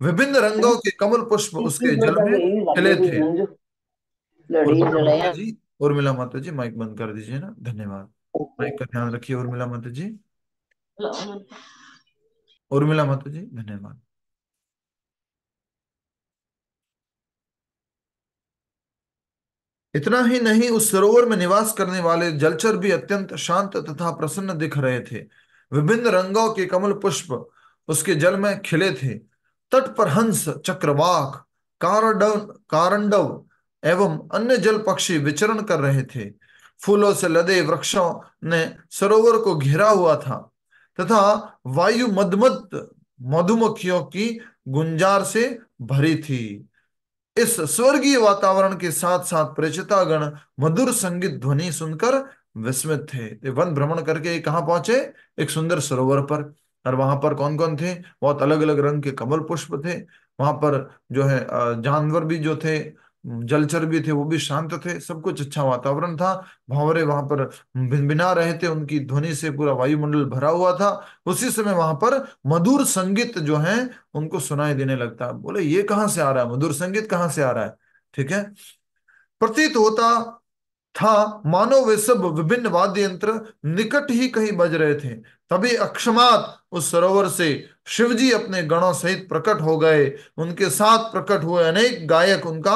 विभिन्न रंगों के कमल पुष्प उसके जल में खिले थे जी उर्मिला माता जी माइक बंद कर दीजिए ना धन्यवाद माइक का ध्यान रखिए उर्मिला माता जी उर्मिला माता जी धन्यवाद इतना ही नहीं उस सरोवर में निवास करने वाले जलचर भी अत्यंत शांत तथा प्रसन्न दिख रहे थे विभिन्न रंगों के कमल पुष्प उसके जल में खिले थे तट पर हंस चक्रवाक कारंडव एवं अन्य जल पक्षी विचरण कर रहे थे फूलों से लदे वृक्षों ने सरोवर को घेरा हुआ था तथा वायु मधुमत मधुमक्खियों की गुंजार से भरी थी इस स्वर्गीय वातावरण के साथ साथ गण मधुर संगीत ध्वनि सुनकर विस्मित थे वन भ्रमण करके कहाँ पहुंचे एक सुंदर सरोवर पर और वहां पर कौन कौन थे बहुत अलग अलग रंग के कमल पुष्प थे वहां पर जो है जानवर भी जो थे जलचर भी थे वो भी शांत थे सब कुछ अच्छा वातावरण था भावरे वहां पर भिनभिना रहे थे उनकी ध्वनि से पूरा वायुमंडल भरा हुआ था उसी समय वहां पर मधुर संगीत जो है उनको सुनाई देने लगता है बोले ये कहाँ से आ रहा है मधुर संगीत कहाँ से आ रहा है ठीक है प्रतीत होता था मानो वे सब विभिन्न वाद्य यंत्र निकट ही कहीं बज रहे थे तभी अक्षमात उस सरोवर से शिवजी अपने गणों सहित प्रकट हो गए उनके साथ प्रकट हुए अनेक गायक उनका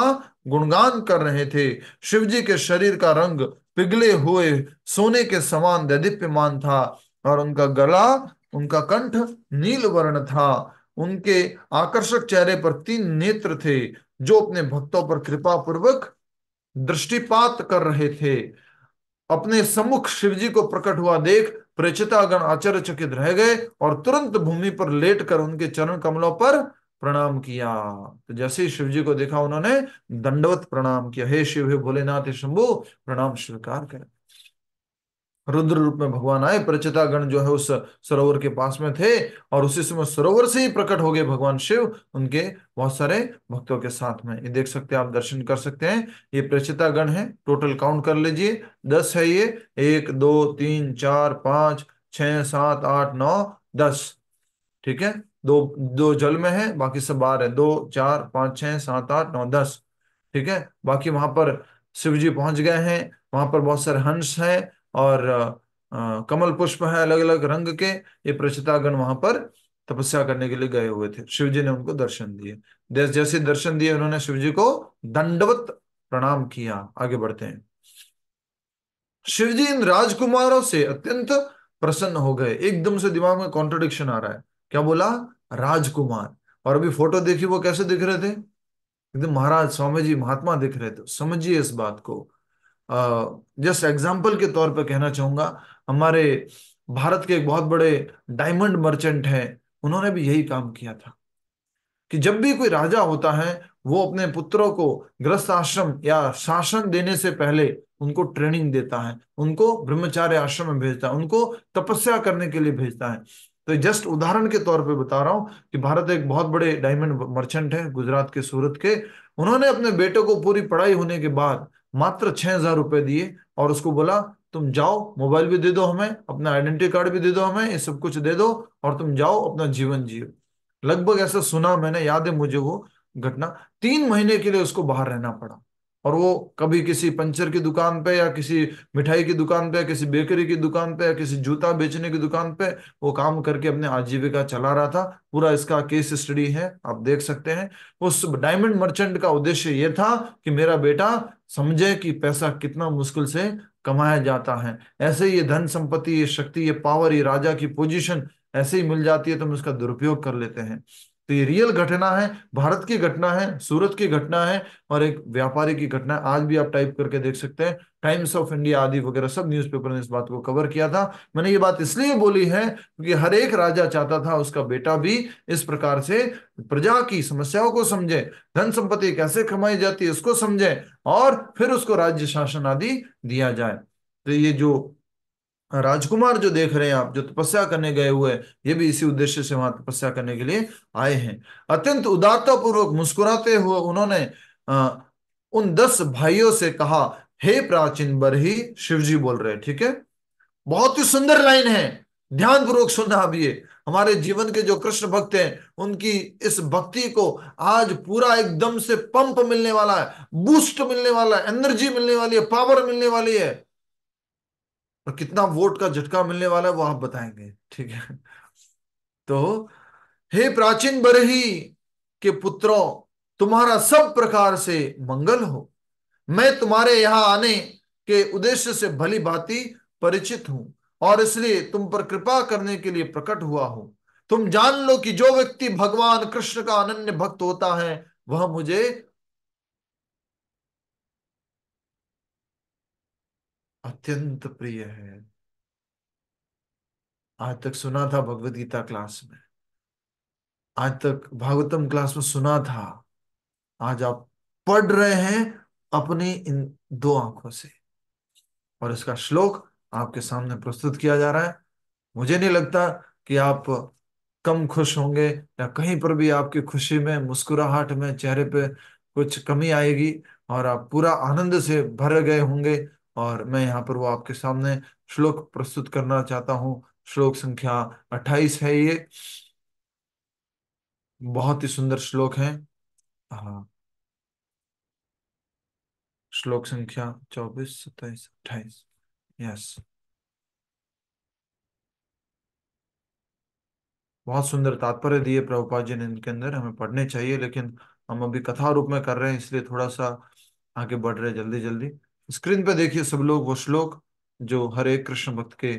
गुणगान कर रहे थे शिवजी के शरीर का रंग पिघले हुए सोने के समान दिप्यमान था और उनका गला उनका कंठ नील वर्ण था उनके आकर्षक चेहरे पर तीन नेत्र थे जो अपने भक्तों पर कृपा पूर्वक दृष्टिपात कर रहे थे अपने सम्मुख शिवजी को प्रकट हुआ देख प्रेचितागण आचर्यचकित रह गए और तुरंत भूमि पर लेट कर उनके चरण कमलों पर प्रणाम किया तो जैसे ही शिव जी को देखा उन्होंने दंडवत प्रणाम किया हे शिव हे भोलेनाथ हे शंभु प्रणाम स्वीकार कर रुद्र रूप में भगवान आए गण जो है उस सरोवर के पास में थे और उसी समय सरोवर से ही प्रकट हो गए भगवान शिव उनके बहुत सारे भक्तों के साथ में ये देख सकते हैं आप दर्शन कर सकते हैं ये गण है टोटल काउंट कर लीजिए दस है ये एक दो तीन चार पांच छ सात आठ नौ दस ठीक है दो दो जल में है बाकी सब बाहर है दो चार पाँच छह सात आठ नौ दस ठीक है बाकी वहां पर शिव जी पहुंच गए हैं वहां पर बहुत सारे हंस है और आ, कमल पुष्प है अलग अलग रंग के ये प्रचितागण वहां पर तपस्या करने के लिए गए हुए थे शिव जी ने उनको दर्शन दिए जैसे दर्शन दिए उन्होंने शिव जी को दंडवत प्रणाम किया आगे बढ़ते हैं शिव जी इन राजकुमारों से अत्यंत प्रसन्न हो गए एकदम से दिमाग में कॉन्ट्रोडिक्शन आ रहा है क्या बोला राजकुमार और अभी फोटो देखी वो कैसे दिख रहे थे एकदम महाराज स्वामी जी महात्मा दिख रहे थे समझिए इस बात को जस्ट एग्जाम्पल के तौर पर कहना चाहूंगा हमारे भारत के एक बहुत बड़े डायमंड मर्चेंट हैं उन्होंने भी यही काम किया था कि जब भी कोई राजा होता है वो अपने पुत्रों को ग्रस्त आश्रम या शासन देने से पहले उनको ट्रेनिंग देता है उनको ब्रह्मचार्य आश्रम में भेजता है उनको तपस्या करने के लिए भेजता है तो जस्ट उदाहरण के तौर पे बता रहा हूँ कि भारत एक बहुत बड़े डायमंड मर्चेंट है गुजरात के सूरत के उन्होंने अपने बेटे को पूरी पढ़ाई होने के बाद मात्र छह हजार रुपए दिए और उसको बोला तुम जाओ मोबाइल भी दे दो हमें अपना आइडेंटिटी कार्ड भी दे दो हमें ये सब कुछ दे दो और तुम जाओ अपना जीवन जियो लगभग ऐसा सुना मैंने याद है मुझे वो घटना तीन महीने के लिए उसको बाहर रहना पड़ा और वो कभी किसी पंचर की दुकान पे या किसी मिठाई की दुकान पे किसी बेकरी की दुकान पे या किसी जूता बेचने की दुकान पे वो काम करके अपने आजीविका चला रहा था पूरा इसका केस स्टडी है आप देख सकते हैं उस डायमंड मर्चेंट का उद्देश्य ये था कि मेरा बेटा समझे कि पैसा कितना मुश्किल से कमाया जाता है ऐसे ये धन संपत्ति ये शक्ति ये पावर ये राजा की पोजिशन ऐसे ही मिल जाती है तो हम उसका दुरुपयोग कर लेते हैं तो ये रियल घटना है भारत की घटना है सूरत की घटना है और एक व्यापारी की घटना है आज भी आप टाइप करके देख सकते हैं टाइम्स ऑफ इंडिया आदि वगैरह सब न्यूज़पेपर ने इस बात को कवर किया था मैंने ये बात इसलिए बोली है क्योंकि हर एक राजा चाहता था उसका बेटा भी इस प्रकार से प्रजा की समस्याओं को समझे धन संपत्ति कैसे कमाई जाती है उसको समझे और फिर उसको राज्य शासन आदि दिया जाए तो ये जो राजकुमार जो देख रहे हैं आप जो तपस्या करने गए हुए हैं ये भी इसी उद्देश्य से वहां तपस्या करने के लिए आए हैं अत्यंत उदारता पूर्वक मुस्कुराते हुए उन्होंने उन दस भाइयों से कहा हे प्राचीन बरही जी बोल रहे ठीक है बहुत ही सुंदर लाइन है ध्यान पूर्वक सुनना आप ये हमारे जीवन के जो कृष्ण भक्त हैं उनकी इस भक्ति को आज पूरा एकदम से पंप मिलने वाला है बूस्ट मिलने वाला है एनर्जी मिलने वाली है पावर मिलने वाली है और कितना वोट का झटका मिलने वाला है वो आप बताएंगे ठीक है तो हे प्राचीन बरही के पुत्रों तुम्हारा सब प्रकार से मंगल हो मैं तुम्हारे यहां आने के उद्देश्य से भली भांति परिचित हूं और इसलिए तुम पर कृपा करने के लिए प्रकट हुआ हूं तुम जान लो कि जो व्यक्ति भगवान कृष्ण का अनन्य भक्त होता है वह मुझे अत्यंत प्रिय है आज तक सुना था भगवत गीता क्लास में आज तक भागवतम क्लास में सुना था आज आप पढ़ रहे हैं अपने इन दो आंखों से और इसका श्लोक आपके सामने प्रस्तुत किया जा रहा है मुझे नहीं लगता कि आप कम खुश होंगे या कहीं पर भी आपकी खुशी में मुस्कुराहट में चेहरे पे कुछ कमी आएगी और आप पूरा आनंद से भर गए होंगे और मैं यहाँ पर वो आपके सामने श्लोक प्रस्तुत करना चाहता हूँ श्लोक संख्या अट्ठाईस है ये बहुत ही सुंदर श्लोक है हा श्लोक संख्या चौबीस सत्ताईस अट्ठाईस यस बहुत सुंदर तात्पर्य दिए प्रभुपाद जी ने इनके अंदर हमें पढ़ने चाहिए लेकिन हम अभी कथा रूप में कर रहे हैं इसलिए थोड़ा सा आगे बढ़ रहे जल्दी जल्दी स्क्रीन पे देखिए सब लोग वो श्लोक जो हरे कृष्ण भक्त के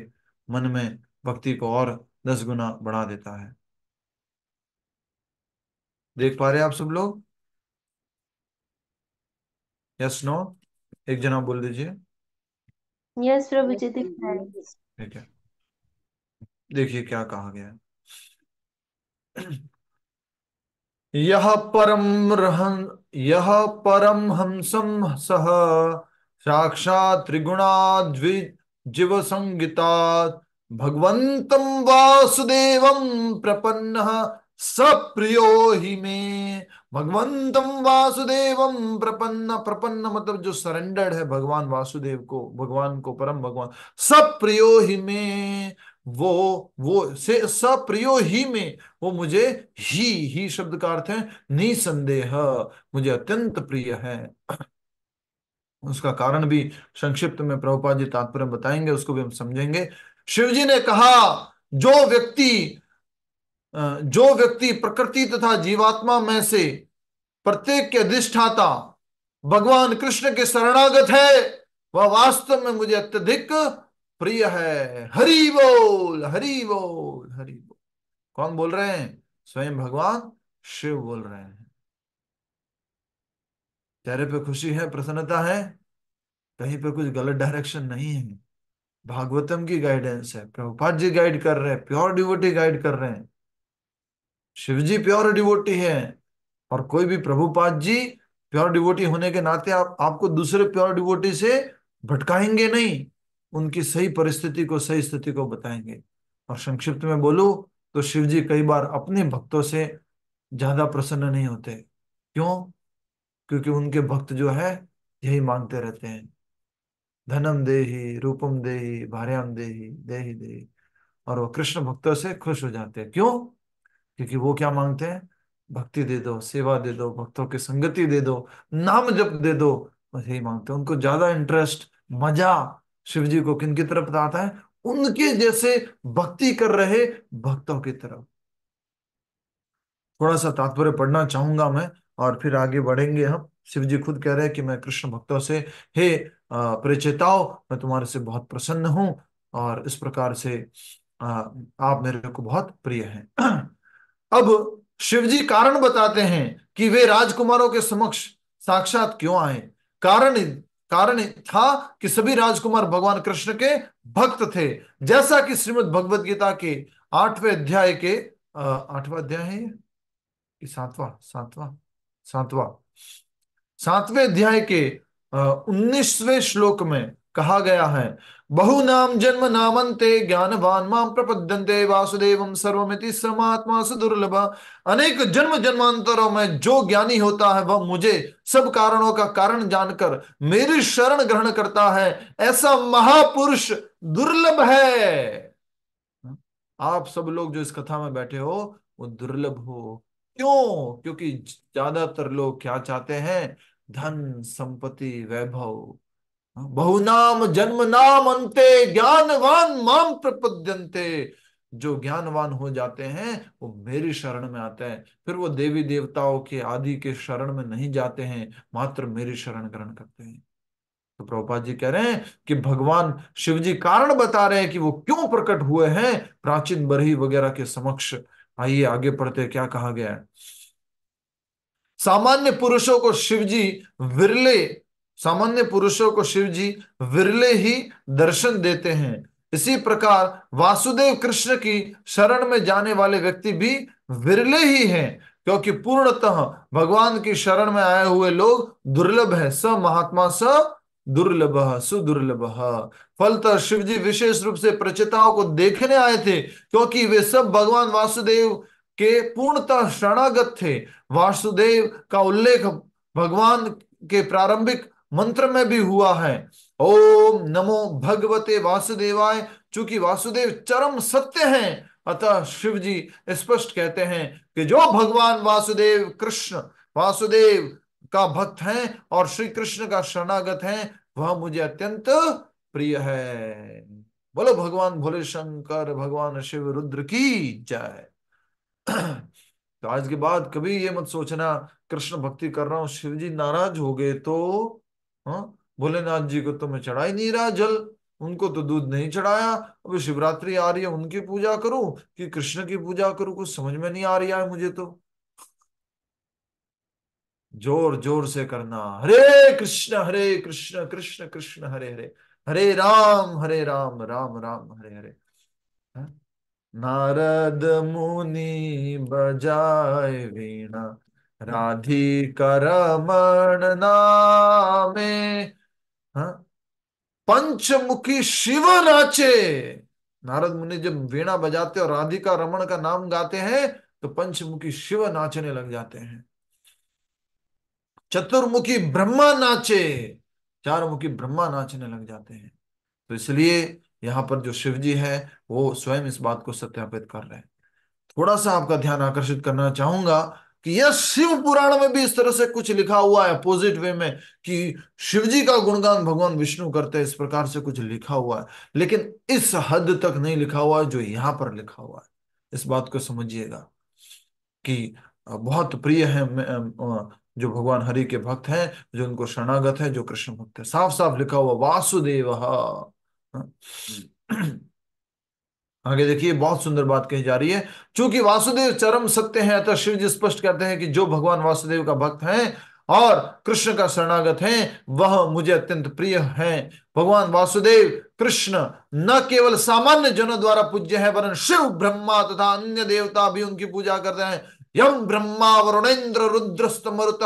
मन में भक्ति को और दस गुना बढ़ा देता है देख पा रहे आप सब लोग यस नो एक जना बोल दीजिए यस प्रभु जी ठीक है देखिए क्या कहा गया यह परम रहन यह परम हंसम सह साक्षात त्रिगुणाद्विजिव संहिता भगवंतम वासुदेवम प्रपन्न सप्रियो ही में भगवंतम प्रपन्न प्रपन्न मतलब जो सरेंडर्ड है भगवान वासुदेव को भगवान को परम भगवान सप्रियो ही मे वो वो से सप्रियो ही में वो मुझे ही ही शब्द का अर्थ है निसंदेह मुझे अत्यंत प्रिय है उसका कारण भी संक्षिप्त में प्रभुपा जी तात्पर्य बताएंगे उसको भी हम समझेंगे शिव जी ने कहा जो व्यक्ति जो व्यक्ति प्रकृति तथा जीवात्मा में से प्रत्येक के अधिष्ठाता भगवान कृष्ण के शरणागत है वह वा वास्तव में मुझे अत्यधिक प्रिय है हरि बोल हरि बोल हरि बोल कौन बोल रहे हैं स्वयं भगवान शिव बोल रहे हैं चेहरे पे खुशी है प्रसन्नता है कहीं पे कुछ गलत डायरेक्शन नहीं है भागवतम की गाइडेंस है प्रभुपाद जी गाइड कर रहे हैं प्योर डिवोटी गाइड कर रहे हैं शिव जी प्योर डिवोटी है और कोई भी प्रभुपाद जी प्योर डिवोटी होने के नाते आप आपको दूसरे प्योर डिवोटी से भटकाएंगे नहीं उनकी सही परिस्थिति को सही स्थिति को बताएंगे और संक्षिप्त में बोलू तो शिव जी कई बार अपने भक्तों से ज्यादा प्रसन्न नहीं होते क्यों क्योंकि उनके भक्त जो है यही मांगते रहते हैं धनम देही रूपम देही भार्याम देही देही देही और वो कृष्ण भक्तों से खुश हो जाते हैं क्यों क्योंकि वो क्या मांगते हैं भक्ति दे दो सेवा दे दो भक्तों की संगति दे दो नाम जप दे दो बस यही मांगते हैं उनको ज्यादा इंटरेस्ट मजा शिव जी को किन की तरफ आता है उनके जैसे भक्ति कर रहे भक्तों की तरफ थोड़ा सा तात्पर्य पढ़ना चाहूंगा मैं और फिर आगे बढ़ेंगे हम शिव जी खुद कह रहे हैं कि मैं कृष्ण भक्तों से हे परिचेताओ मैं तुम्हारे से बहुत प्रसन्न हूं और इस प्रकार से आप मेरे को बहुत प्रिय हैं अब शिव जी कारण बताते हैं कि वे राजकुमारों के समक्ष साक्षात क्यों आए कारण कारण था कि सभी राजकुमार भगवान कृष्ण के भक्त थे जैसा कि श्रीमद भगवद गीता के आठवें अध्याय के आठवां अध्याय है कि सातवां सातवां सातवा सातवें अध्याय के उन्नीसवे श्लोक में कहा गया है बहु नाम जन्म नामन्ते ज्ञानवान माम प्रपद्यन्ते वासुदेवम सर्वमिति समात्मा सुदुर्लभ अनेक जन्म जन्मांतरों में जो ज्ञानी होता है वह मुझे सब कारणों का कारण जानकर मेरी शरण ग्रहण करता है ऐसा महापुरुष दुर्लभ है हाँ? आप सब लोग जो इस कथा में बैठे हो वो दुर्लभ हो क्यों क्योंकि ज्यादातर लोग क्या चाहते हैं धन संपत्ति वैभव बहुनाम जन्म नाम अंते ज्ञानवान माम प्रपद्यंते जो ज्ञानवान हो जाते हैं वो मेरी शरण में आते हैं फिर वो देवी देवताओं के आदि के शरण में नहीं जाते हैं मात्र मेरी शरण ग्रहण करते हैं तो प्रभुपा जी कह रहे हैं कि भगवान शिव जी कारण बता रहे हैं कि वो क्यों प्रकट हुए हैं प्राचीन बरही वगैरह के समक्ष आइए आगे पढ़ते क्या कहा गया है सामान्य पुरुषों को शिवजी विरले सामान्य पुरुषों को शिवजी विरले ही दर्शन देते हैं इसी प्रकार वासुदेव कृष्ण की शरण में जाने वाले व्यक्ति भी विरले ही हैं क्योंकि पूर्णतः भगवान की शरण में आए हुए लोग दुर्लभ है स महात्मा स दुर्लभ सुदुर्लभ फलत शिव जी विशेष रूप से प्रचेताओं को देखने आए थे क्योंकि वे सब भगवान वासुदेव के पूर्णतः शरणागत थे वासुदेव का उल्लेख भगवान के प्रारंभिक मंत्र में भी हुआ है ओम नमो भगवते वासुदेवाय चूंकि वासुदेव चरम सत्य हैं अतः शिव जी स्पष्ट कहते हैं कि जो भगवान वासुदेव कृष्ण वासुदेव का भक्त है और श्री कृष्ण का शरणागत है वह मुझे अत्यंत प्रिय है बोलो भगवान भोले शंकर भगवान शिव रुद्र की जय तो आज के बाद कभी ये मत सोचना कृष्ण भक्ति कर रहा हूं शिव जी नाराज हो गए तो हाँ, भोलेनाथ जी को तो मैं चढ़ा ही नहीं रहा जल उनको तो दूध नहीं चढ़ाया अब शिवरात्रि आ रही है उनकी पूजा करूं कि कृष्ण की पूजा करूं कुछ समझ में नहीं आ रही है मुझे तो जोर जोर से करना हरे कृष्ण हरे कृष्ण कृष्ण कृष्ण हरे हरे हरे राम हरे राम राम राम हरे हरे हाँ? नारद मुनि बजाय वीणा राधिका रमण नामे हाँ? पंचमुखी शिव नाचे नारद मुनि जब वीणा बजाते और राधिका रमण का नाम गाते हैं तो पंचमुखी शिव नाचने लग जाते हैं चतुर्मुखी ब्रह्मा नाचे चार मुखी ब्रह्मा नाचने लग जाते हैं तो इसलिए यहाँ पर जो शिव जी है वो स्वयं इस बात को सत्यापित कर रहे हैं थोड़ा सा आपका ध्यान आकर्षित करना चाहूंगा कि यह शिव पुराण में भी इस तरह से कुछ लिखा हुआ है अपोजिट वे में कि शिव जी का गुणगान भगवान विष्णु करते हैं इस प्रकार से कुछ लिखा हुआ है लेकिन इस हद तक नहीं लिखा हुआ जो यहाँ पर लिखा हुआ है इस बात को समझिएगा कि बहुत प्रिय है जो भगवान हरि के भक्त हैं जो उनको शरणागत है जो कृष्ण भक्त है साफ साफ लिखा हुआ वासुदेव आगे देखिए बहुत सुंदर बात कही जा रही है चूंकि वासुदेव चरम सत्य है अतः शिव जी स्पष्ट कहते हैं कि जो भगवान वासुदेव का भक्त है और कृष्ण का शरणागत है वह मुझे अत्यंत प्रिय है भगवान वासुदेव कृष्ण न केवल सामान्य जनों द्वारा पूज्य है वरन शिव ब्रह्मा तथा अन्य देवता भी उनकी पूजा करते हैं यम ब्रह्मा वरुणेन्द्र रुद्र स्तमरुत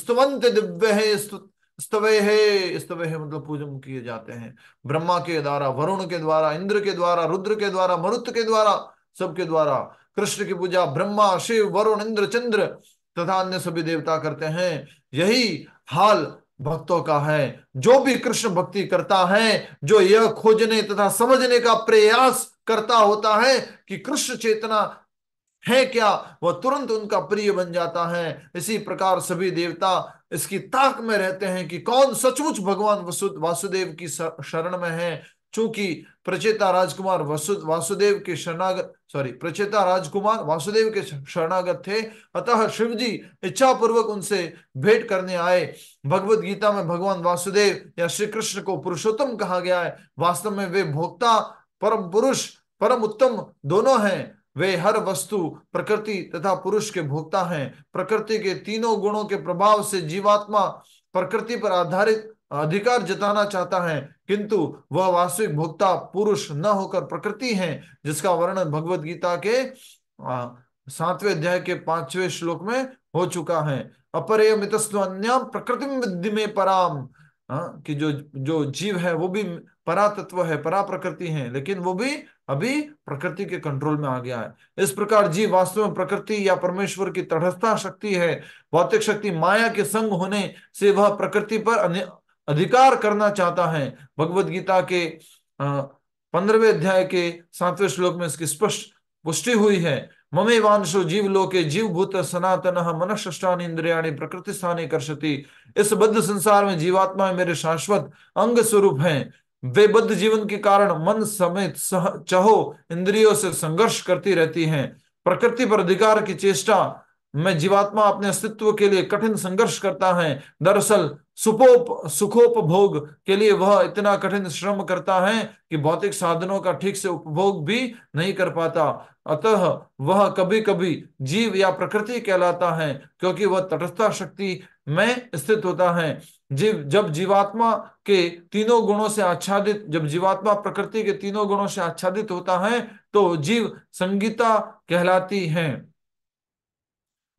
स्तवंत दिव्य है स्तवे है स्तवे है मतलब पूजन किए जाते हैं ब्रह्मा के द्वारा वरुण के द्वारा इंद्र के द्वारा रुद्र के द्वारा मरुत के द्वारा सबके द्वारा कृष्ण की पूजा ब्रह्मा शिव वरुण इंद्र चंद्र तथा अन्य सभी देवता करते हैं यही हाल भक्तों का है जो भी कृष्ण भक्ति करता है जो यह खोजने तथा समझने का प्रयास करता होता है कि कृष्ण चेतना है क्या वह तुरंत उनका प्रिय बन जाता है इसी प्रकार सभी देवता इसकी ताक में रहते हैं कि कौन सचमुच भगवान वासुदेव की शरण में है चूंकि प्रचेता राजकुमार वासुदेव के शरणागत सॉरी प्रचेता राजकुमार वासुदेव के शरणागत थे अतः शिव जी इच्छा पूर्वक उनसे भेंट करने आए भगवत गीता में भगवान वासुदेव या श्री कृष्ण को पुरुषोत्तम कहा गया है वास्तव में वे भोक्ता परम पुरुष परम उत्तम दोनों हैं वे हर वस्तु प्रकृति तथा पुरुष के भोक्ता हैं प्रकृति के तीनों गुणों के प्रभाव से जीवात्मा प्रकृति पर आधारित अधिकार जताना चाहता है किंतु वह वास्तविक भोक्ता पुरुष न होकर प्रकृति है जिसका वर्णन भगवत गीता के सातवें अध्याय के पांचवें श्लोक में हो चुका है अपरेयमित प्रकृति में पराम हाँ कि जो जो जीव है वो भी परा तत्व है परा प्रकृति है लेकिन वो भी अभी प्रकृति के कंट्रोल में आ गया है इस प्रकार जीव वास्तव में प्रकृति या परमेश्वर की तटस्था शक्ति है भौतिक शक्ति माया के संग होने से वह प्रकृति पर अधिकार करना चाहता है भगवत गीता के पंद्रहवें अध्याय के सातवें श्लोक में इसकी स्पष्ट पुष्टि हुई है ममेवांशो जीव लोके जीव भूत सनातन मनष्टान इंद्रियाणी प्रकृति स्थानी सती इस बद्ध संसार में जीवात्मा मेरे शाश्वत अंग स्वरूप हैं वे बद्ध जीवन के कारण मन समेत सह, चहो इंद्रियों से संघर्ष करती रहती हैं प्रकृति पर अधिकार की चेष्टा में जीवात्मा अपने अस्तित्व के लिए कठिन संघर्ष करता है दरअसल सुपोप सुखोपभोग के लिए वह इतना कठिन श्रम करता है कि भौतिक साधनों का ठीक से उपभोग भी नहीं कर पाता अतः वह कभी कभी जीव या प्रकृति कहलाता है क्योंकि वह तटस्था शक्ति में स्थित होता है जीव जब जीवात्मा के तीनों गुणों से आच्छादित जब जीवात्मा प्रकृति के तीनों गुणों से आच्छादित होता है तो जीव संगीता कहलाती है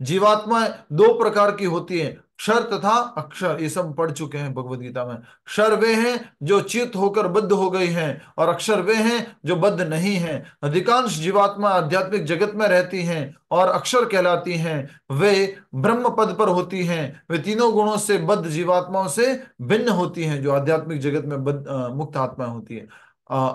जीवात्मा दो प्रकार की होती है क्षर तथा अक्षर ये सब पढ़ चुके हैं भगवद गीता में क्षर वे हैं जो चित होकर बद्ध हो गई हैं और अक्षर वे हैं जो बद्ध नहीं हैं अधिकांश जीवात्मा आध्यात्मिक जगत में रहती हैं और अक्षर कहलाती हैं वे ब्रह्म पद पर होती हैं वे तीनों गुणों से बद्ध जीवात्माओं से भिन्न होती हैं जो आध्यात्मिक जगत में बद्ध मुक्त आत्मा होती है आ,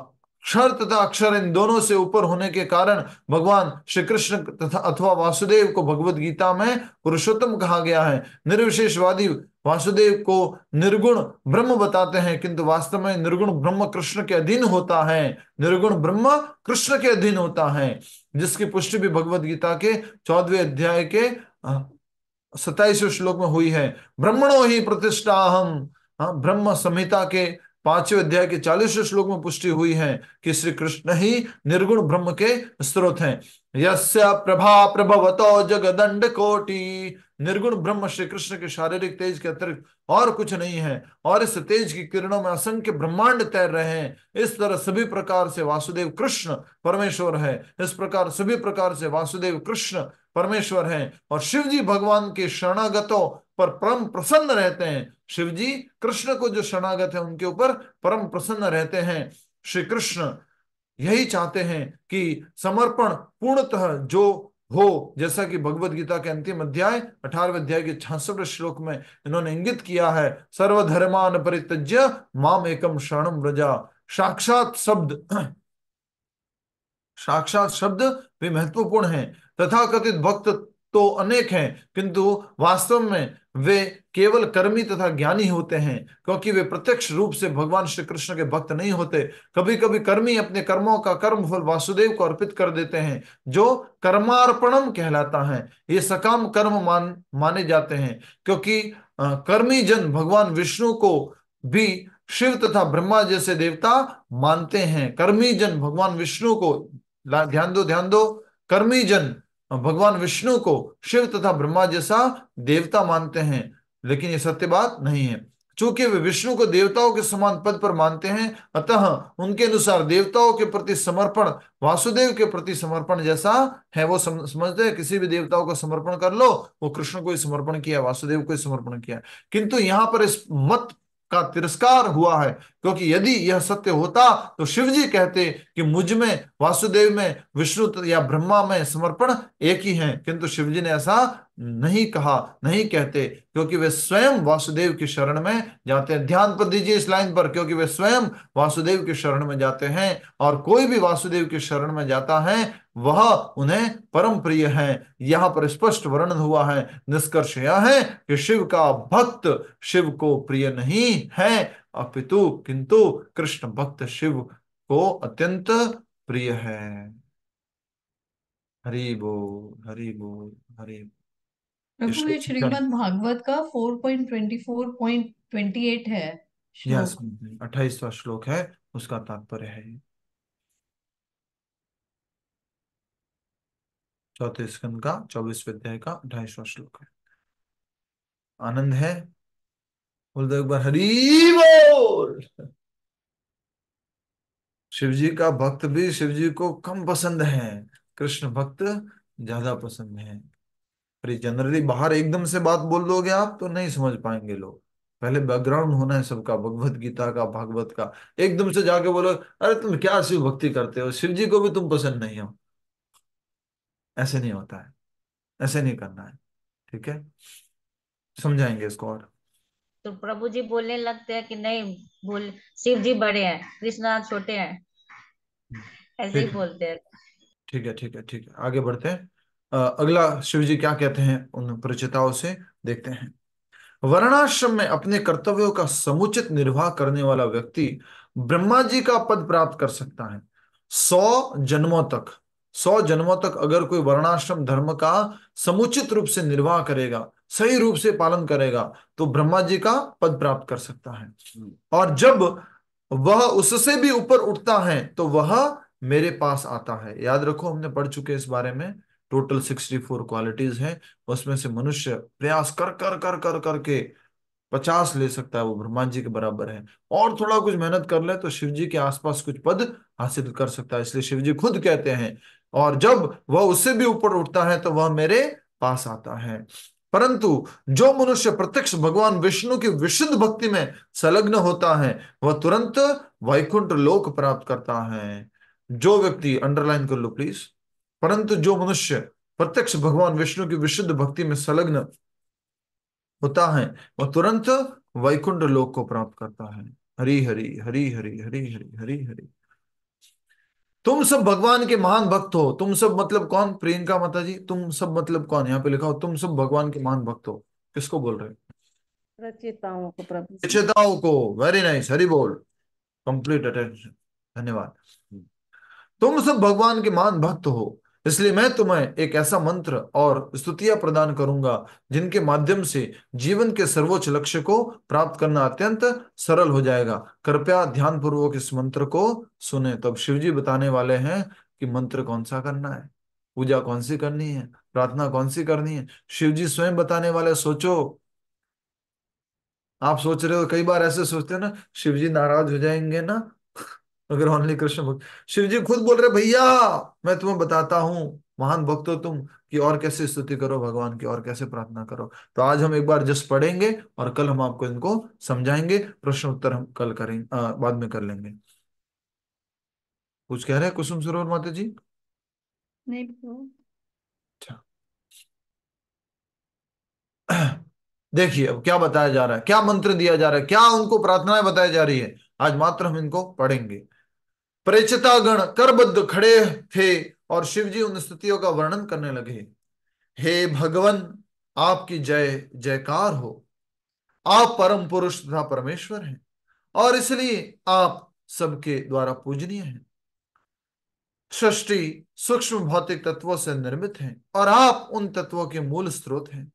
क्षर तथा अक्षर इन दोनों से ऊपर होने के कारण भगवान श्री कृष्ण तथा अथवा वासुदेव को भगवत गीता में पुरुषोत्तम कहा गया है निर्विशेषवादी वासुदेव को निर्गुण ब्रह्म बताते हैं किंतु वास्तव में निर्गुण ब्रह्म कृष्ण के अधीन होता है निर्गुण ब्रह्म कृष्ण के अधीन होता है जिसकी पुष्टि भी भगवत गीता के चौदवे अध्याय के सताइसवें श्लोक में हुई है ब्रह्मणो ही प्रतिष्ठा हम हाँ, ब्रह्म संहिता के पांचवें अध्याय के चालीसवें श्लोक में पुष्टि हुई है कि श्री कृष्ण ही निर्गुण ब्रह्म के स्रोत हैं यस्य प्रभा प्रभवतो जगदंड कोटि निर्गुण ब्रह्म श्री कृष्ण के शारीरिक तेज के अतिरिक्त और कुछ नहीं है और इस तेज की किरणों में असंख्य ब्रह्मांड तैर रहे हैं इस तरह सभी प्रकार से वासुदेव कृष्ण परमेश्वर है इस प्रकार सभी प्रकार से वासुदेव कृष्ण परमेश्वर हैं और शिव जी भगवान के शरणागतों पर परम प्रसन्न रहते हैं शिव जी कृष्ण को जो शरणागत है उनके ऊपर परम प्रसन्न रहते हैं श्री कृष्ण यही चाहते हैं कि समर्पण पूर्णतः जो हो जैसा कि भगवत गीता के अंतिम अध्याय अठारवे अध्याय के छसठ श्लोक में इन्होंने इंगित किया है सर्वधर्मान परित्यज्य माम एकम शरण रजा साक्षात शब्द साक्षात शब्द भी महत्वपूर्ण है तथा कथित भक्त तो अनेक हैं किंतु वास्तव में वे केवल कर्मी तथा ज्ञानी होते हैं क्योंकि वे प्रत्यक्ष रूप से भगवान श्री कृष्ण के भक्त नहीं होते कभी कभी कर्मी अपने कर्मों का कर्म फल वासुदेव को अर्पित कर देते हैं जो कर्मार्पणम कहलाता है ये सकाम कर्म मान माने जाते हैं क्योंकि कर्मी जन भगवान विष्णु को भी शिव तथा ब्रह्मा जैसे देवता मानते हैं कर्मी जन भगवान विष्णु को ध्यान दो ध्यान दो कर्मी जन भगवान विष्णु को शिव तथा ब्रह्मा जैसा देवता मानते हैं लेकिन ये सत्य बात नहीं है चूंकि वे विष्णु को देवताओं के समान पद पर मानते हैं अतः उनके अनुसार देवताओं के प्रति समर्पण वासुदेव के प्रति समर्पण जैसा है वो समझते हैं किसी भी देवताओं को समर्पण कर लो वो कृष्ण को ही समर्पण किया वासुदेव को ही समर्पण किया किंतु यहाँ पर इस मत का तिरस्कार हुआ है क्योंकि यदि यह सत्य होता तो शिव जी कहते कि मुझ में वासुदेव में विष्णु या ब्रह्मा में समर्पण एक ही है किंतु शिव जी ने ऐसा नहीं कहा नहीं कहते क्योंकि वे स्वयं वासुदेव की शरण में जाते हैं ध्यान पर दीजिए इस लाइन पर क्योंकि वे स्वयं वासुदेव की शरण में जाते हैं और कोई भी वासुदेव की शरण में जाता है वह उन्हें परम प्रिय है यहां पर स्पष्ट वर्णन हुआ है निष्कर्ष यह है कि शिव का भक्त शिव को प्रिय नहीं है अपितु किंतु कृष्ण भक्त शिव को अत्यंत प्रिय है हरी बोल हरि बोल हरि बो। प्रभु भागवत का 4.24.28 है यस अट्ठाईसवा श्लोक है उसका तात्पर्य है चौथे स्कंद का चौबीस अध्याय का अठाईसवा श्लोक है आनंद है बोलते एक बार हरी बोल शिवजी का भक्त भी शिव जी को कम पसंद है कृष्ण भक्त ज्यादा पसंद है अरे जनरली बाहर एकदम से बात बोल दोगे आप तो नहीं समझ पाएंगे लोग पहले बैकग्राउंड होना है सबका भगवत गीता का भागवत का एकदम से जाके बोलो अरे तुम क्या शिव भक्ति करते हो शिव जी को भी तुम पसंद नहीं हो ऐसे नहीं होता है ऐसे नहीं करना है ठीक है समझाएंगे इसको और तो प्रभु जी बोलने लगते हैं कि नहीं बोल शिव जी बड़े हैं कृष्णा छोटे हैं ऐसे ही बोलते हैं ठीक है ठीक है ठीक है आगे बढ़ते हैं अगला शिव जी क्या कहते हैं उन परिचिताओं से देखते हैं वर्णाश्रम में अपने कर्तव्यों का समुचित निर्वाह करने वाला व्यक्ति ब्रह्मा जी का पद प्राप्त कर सकता है सौ जन्मों तक सौ जन्मों तक अगर कोई वर्णाश्रम धर्म का समुचित रूप से निर्वाह करेगा सही रूप से पालन करेगा तो ब्रह्मा जी का पद प्राप्त कर सकता है हम्म। और जब वह उससे भी ऊपर उठता है तो वह मेरे पास आता है याद रखो हमने पढ़ चुके इस बारे में टोटल सिक्सटी फोर क्वालिटीज है उसमें से मनुष्य प्रयास कर कर कर कर करके पचास ले सकता है वो ब्रह्मा जी के बराबर है और थोड़ा कुछ मेहनत कर ले तो शिव जी के आसपास कुछ पद हासिल कर सकता है इसलिए शिव जी खुद कहते हैं और जब वह उससे भी ऊपर उठता है तो वह मेरे पास आता है परंतु जो मनुष्य प्रत्यक्ष भगवान विष्णु की विशुद्ध भक्ति में संलग्न होता है वह तुरंत वैकुंठ लोक प्राप्त करता है जो व्यक्ति अंडरलाइन कर लो प्लीज परंतु जो मनुष्य प्रत्यक्ष भगवान विष्णु की विशुद्ध भक्ति में संलग्न होता है वह तुरंत वैकुंठ लोक को प्राप्त करता है हरी हरी हरी हरी हरी हरी हरी हरी तुम सब भगवान के महान भक्त हो तुम सब मतलब कौन प्रियंका माता जी तुम सब मतलब कौन यहाँ पे लिखा हो तुम सब भगवान के महान भक्त हो किसको बोल रहे को रचेताओं को वेरी नाइस हरी बोल कंप्लीट अटेंशन धन्यवाद तुम सब भगवान के महान भक्त हो इसलिए मैं तुम्हें एक ऐसा मंत्र और स्तुतियां प्रदान करूंगा जिनके माध्यम से जीवन के सर्वोच्च लक्ष्य को प्राप्त करना अत्यंत सरल हो जाएगा कृपया ध्यान पूर्वक इस मंत्र को सुने तो शिव जी बताने वाले हैं कि मंत्र कौन सा करना है पूजा कौन सी करनी है प्रार्थना कौन सी करनी है शिव जी स्वयं बताने वाले सोचो आप सोच रहे हो कई बार ऐसे सोचते हो ना शिव जी नाराज हो जाएंगे ना अगर ऑनली कृष्ण भक्त शिव जी खुद बोल रहे भैया मैं तुम्हें बताता हूँ महान भक्त हो तुम कि और कैसे स्तुति करो भगवान की और कैसे प्रार्थना करो तो आज हम एक बार जस्ट पढ़ेंगे और कल हम आपको इनको समझाएंगे प्रश्न उत्तर हम कल करेंगे बाद में कर लेंगे कुछ कह रहे हैं कुसुम सरोवर माता जी नहीं अच्छा। देखिए अब क्या बताया जा रहा है क्या मंत्र दिया जा रहा है क्या उनको प्रार्थनाएं बताई जा रही है आज मात्र हम इनको पढ़ेंगे परिचितागण करबद्ध खड़े थे और शिवजी उन स्थितियों का वर्णन करने लगे हे भगवान आपकी जय जयकार हो आप परम पुरुष तथा परमेश्वर हैं और इसलिए आप सबके द्वारा पूजनीय हैं सृष्टि सूक्ष्म भौतिक तत्वों से निर्मित है और आप उन तत्वों के मूल स्रोत हैं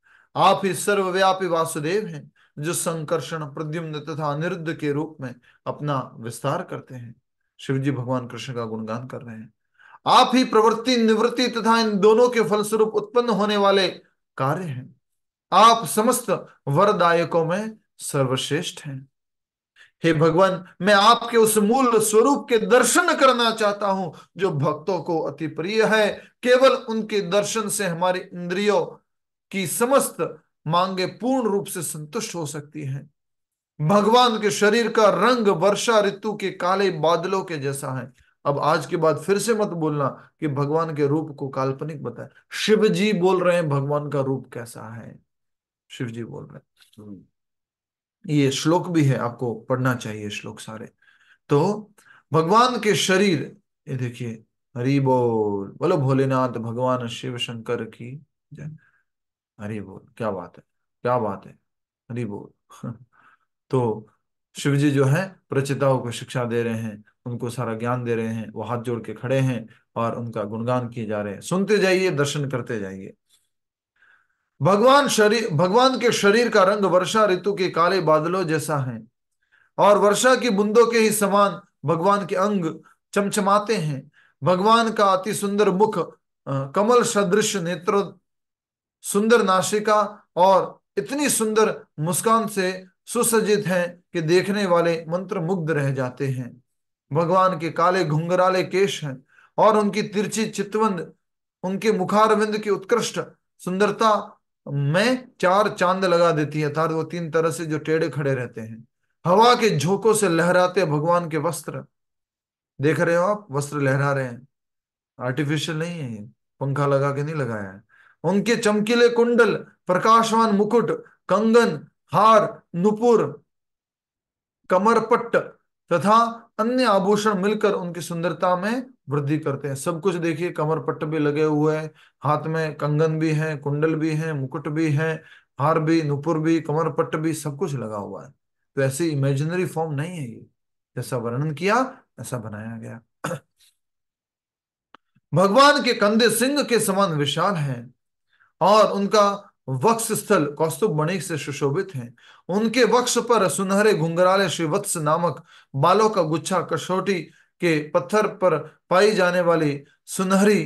आप ही सर्वव्यापी वासुदेव हैं जो संकर्षण प्रद्युम्न तथा अनिरुद्ध के रूप में अपना विस्तार करते हैं शिव जी भगवान कृष्ण का गुणगान कर रहे हैं आप ही प्रवृत्ति निवृत्ति तथा इन दोनों के फलस्वरूप उत्पन्न होने वाले कार्य हैं आप समस्त वरदायकों में सर्वश्रेष्ठ हैं हे भगवान मैं आपके उस मूल स्वरूप के दर्शन करना चाहता हूं जो भक्तों को अति प्रिय है केवल उनके दर्शन से हमारे इंद्रियों की समस्त मांगे पूर्ण रूप से संतुष्ट हो सकती हैं भगवान के शरीर का रंग वर्षा ऋतु के काले बादलों के जैसा है अब आज के बाद फिर से मत बोलना कि भगवान के रूप को काल्पनिक बताए शिव जी बोल रहे हैं भगवान का रूप कैसा है शिव जी बोल रहे हैं ये श्लोक भी है आपको पढ़ना चाहिए श्लोक सारे तो भगवान के शरीर ये देखिए हरि बोल बोलो भोलेनाथ भगवान शिव शंकर की जय हरि बोल क्या बात है क्या बात है हरि बोल तो शिव जी जो है प्रचिताओं को शिक्षा दे रहे हैं उनको सारा ज्ञान दे रहे हैं वो हाथ जोड़ के खड़े हैं और उनका गुणगान किए जा रहे हैं सुनते जाइए दर्शन करते जाइए भगवान शरीर भगवान के शरीर का रंग वर्षा ऋतु के काले बादलों जैसा है और वर्षा की बूंदों के ही समान भगवान के अंग चमचमाते हैं भगवान का अति सुंदर मुख कमल सदृश नेत्र सुंदर नाशिका और इतनी सुंदर मुस्कान से सुसज्जित हैं कि देखने वाले मंत्र मुग्ध रह जाते हैं भगवान के काले घुंघराले केश हैं और उनकी तिरछी चितवंद उनके मुखारविंद की उत्कृष्ट सुंदरता में चार चांद लगा देती है अर्थात वो तीन तरह से जो टेढ़े खड़े रहते हैं हवा के झोंकों से लहराते भगवान के वस्त्र देख रहे हो आप वस्त्र लहरा रहे हैं आर्टिफिशियल नहीं है ये पंखा लगा के नहीं लगाया है उनके चमकीले कुंडल प्रकाशवान मुकुट कंगन हार नुपुर कमरपट्ट तथा अन्य आभूषण मिलकर उनकी सुंदरता में वृद्धि करते हैं सब कुछ देखिए कमरपट्ट भी लगे हुए हैं हाथ में कंगन भी है कुंडल भी है मुकुट भी है हार भी नुपुर भी कमरपट्ट भी सब कुछ लगा हुआ है तो ऐसी इमेजिनरी फॉर्म नहीं है ये जैसा वर्णन किया ऐसा बनाया गया भगवान के कंधे सिंह के समान विशाल हैं और उनका वक्ष स्थल कौस्तुभ मणिक से सुशोभित हैं उनके वक्ष पर सुनहरे घुंघराले श्रीवत्स नामक बालों का गुच्छा कसौटी के पत्थर पर पाई जाने वाली सुनहरी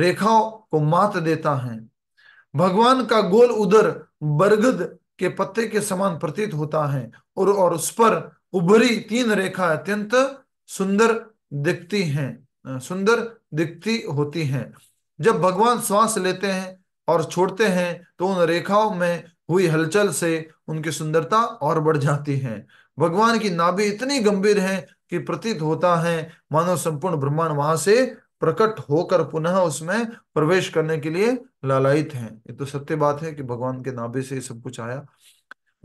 रेखाओं को मात देता है भगवान का गोल उदर बरगद के पत्ते के समान प्रतीत होता है और और उस पर उभरी तीन रेखा अत्यंत सुंदर दिखती हैं सुंदर दिखती होती हैं जब भगवान श्वास लेते हैं और छोड़ते हैं तो उन रेखाओं में हुई हलचल से उनकी सुंदरता और बढ़ जाती है भगवान की नाभि इतनी गंभीर है कि प्रतीत होता है मानव संपूर्ण ब्रह्मांड वहां से प्रकट होकर पुनः उसमें प्रवेश करने के लिए लालायित है ये तो सत्य बात है कि भगवान के नाभि से सब कुछ आया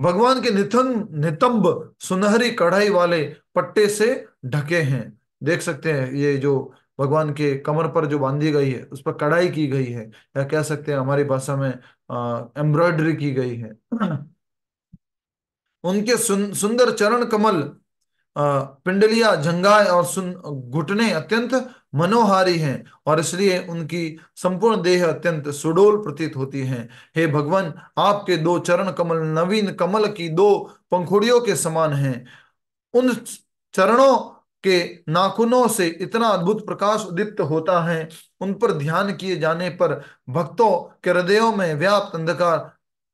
भगवान के निथन नितंब सुनहरी कढ़ाई वाले पट्टे से ढके हैं देख सकते हैं ये जो भगवान के कमर पर जो बांधी गई है उस पर कढ़ाई की गई है या कह सकते हैं हमारी भाषा में एम्ब्रॉयडरी की गई है उनके सुन, सुंदर चरण कमल पिंडलिया झंगाए और सुन घुटने अत्यंत मनोहारी हैं और इसलिए उनकी संपूर्ण देह अत्यंत सुडोल प्रतीत होती हैं हे भगवान आपके दो चरण कमल नवीन कमल की दो पंखुड़ियों के समान हैं उन चरणों के नाखूनों से इतना अद्भुत प्रकाश उदित होता है उन पर ध्यान किए जाने पर भक्तों के हृदयों में व्याप्त अंधकार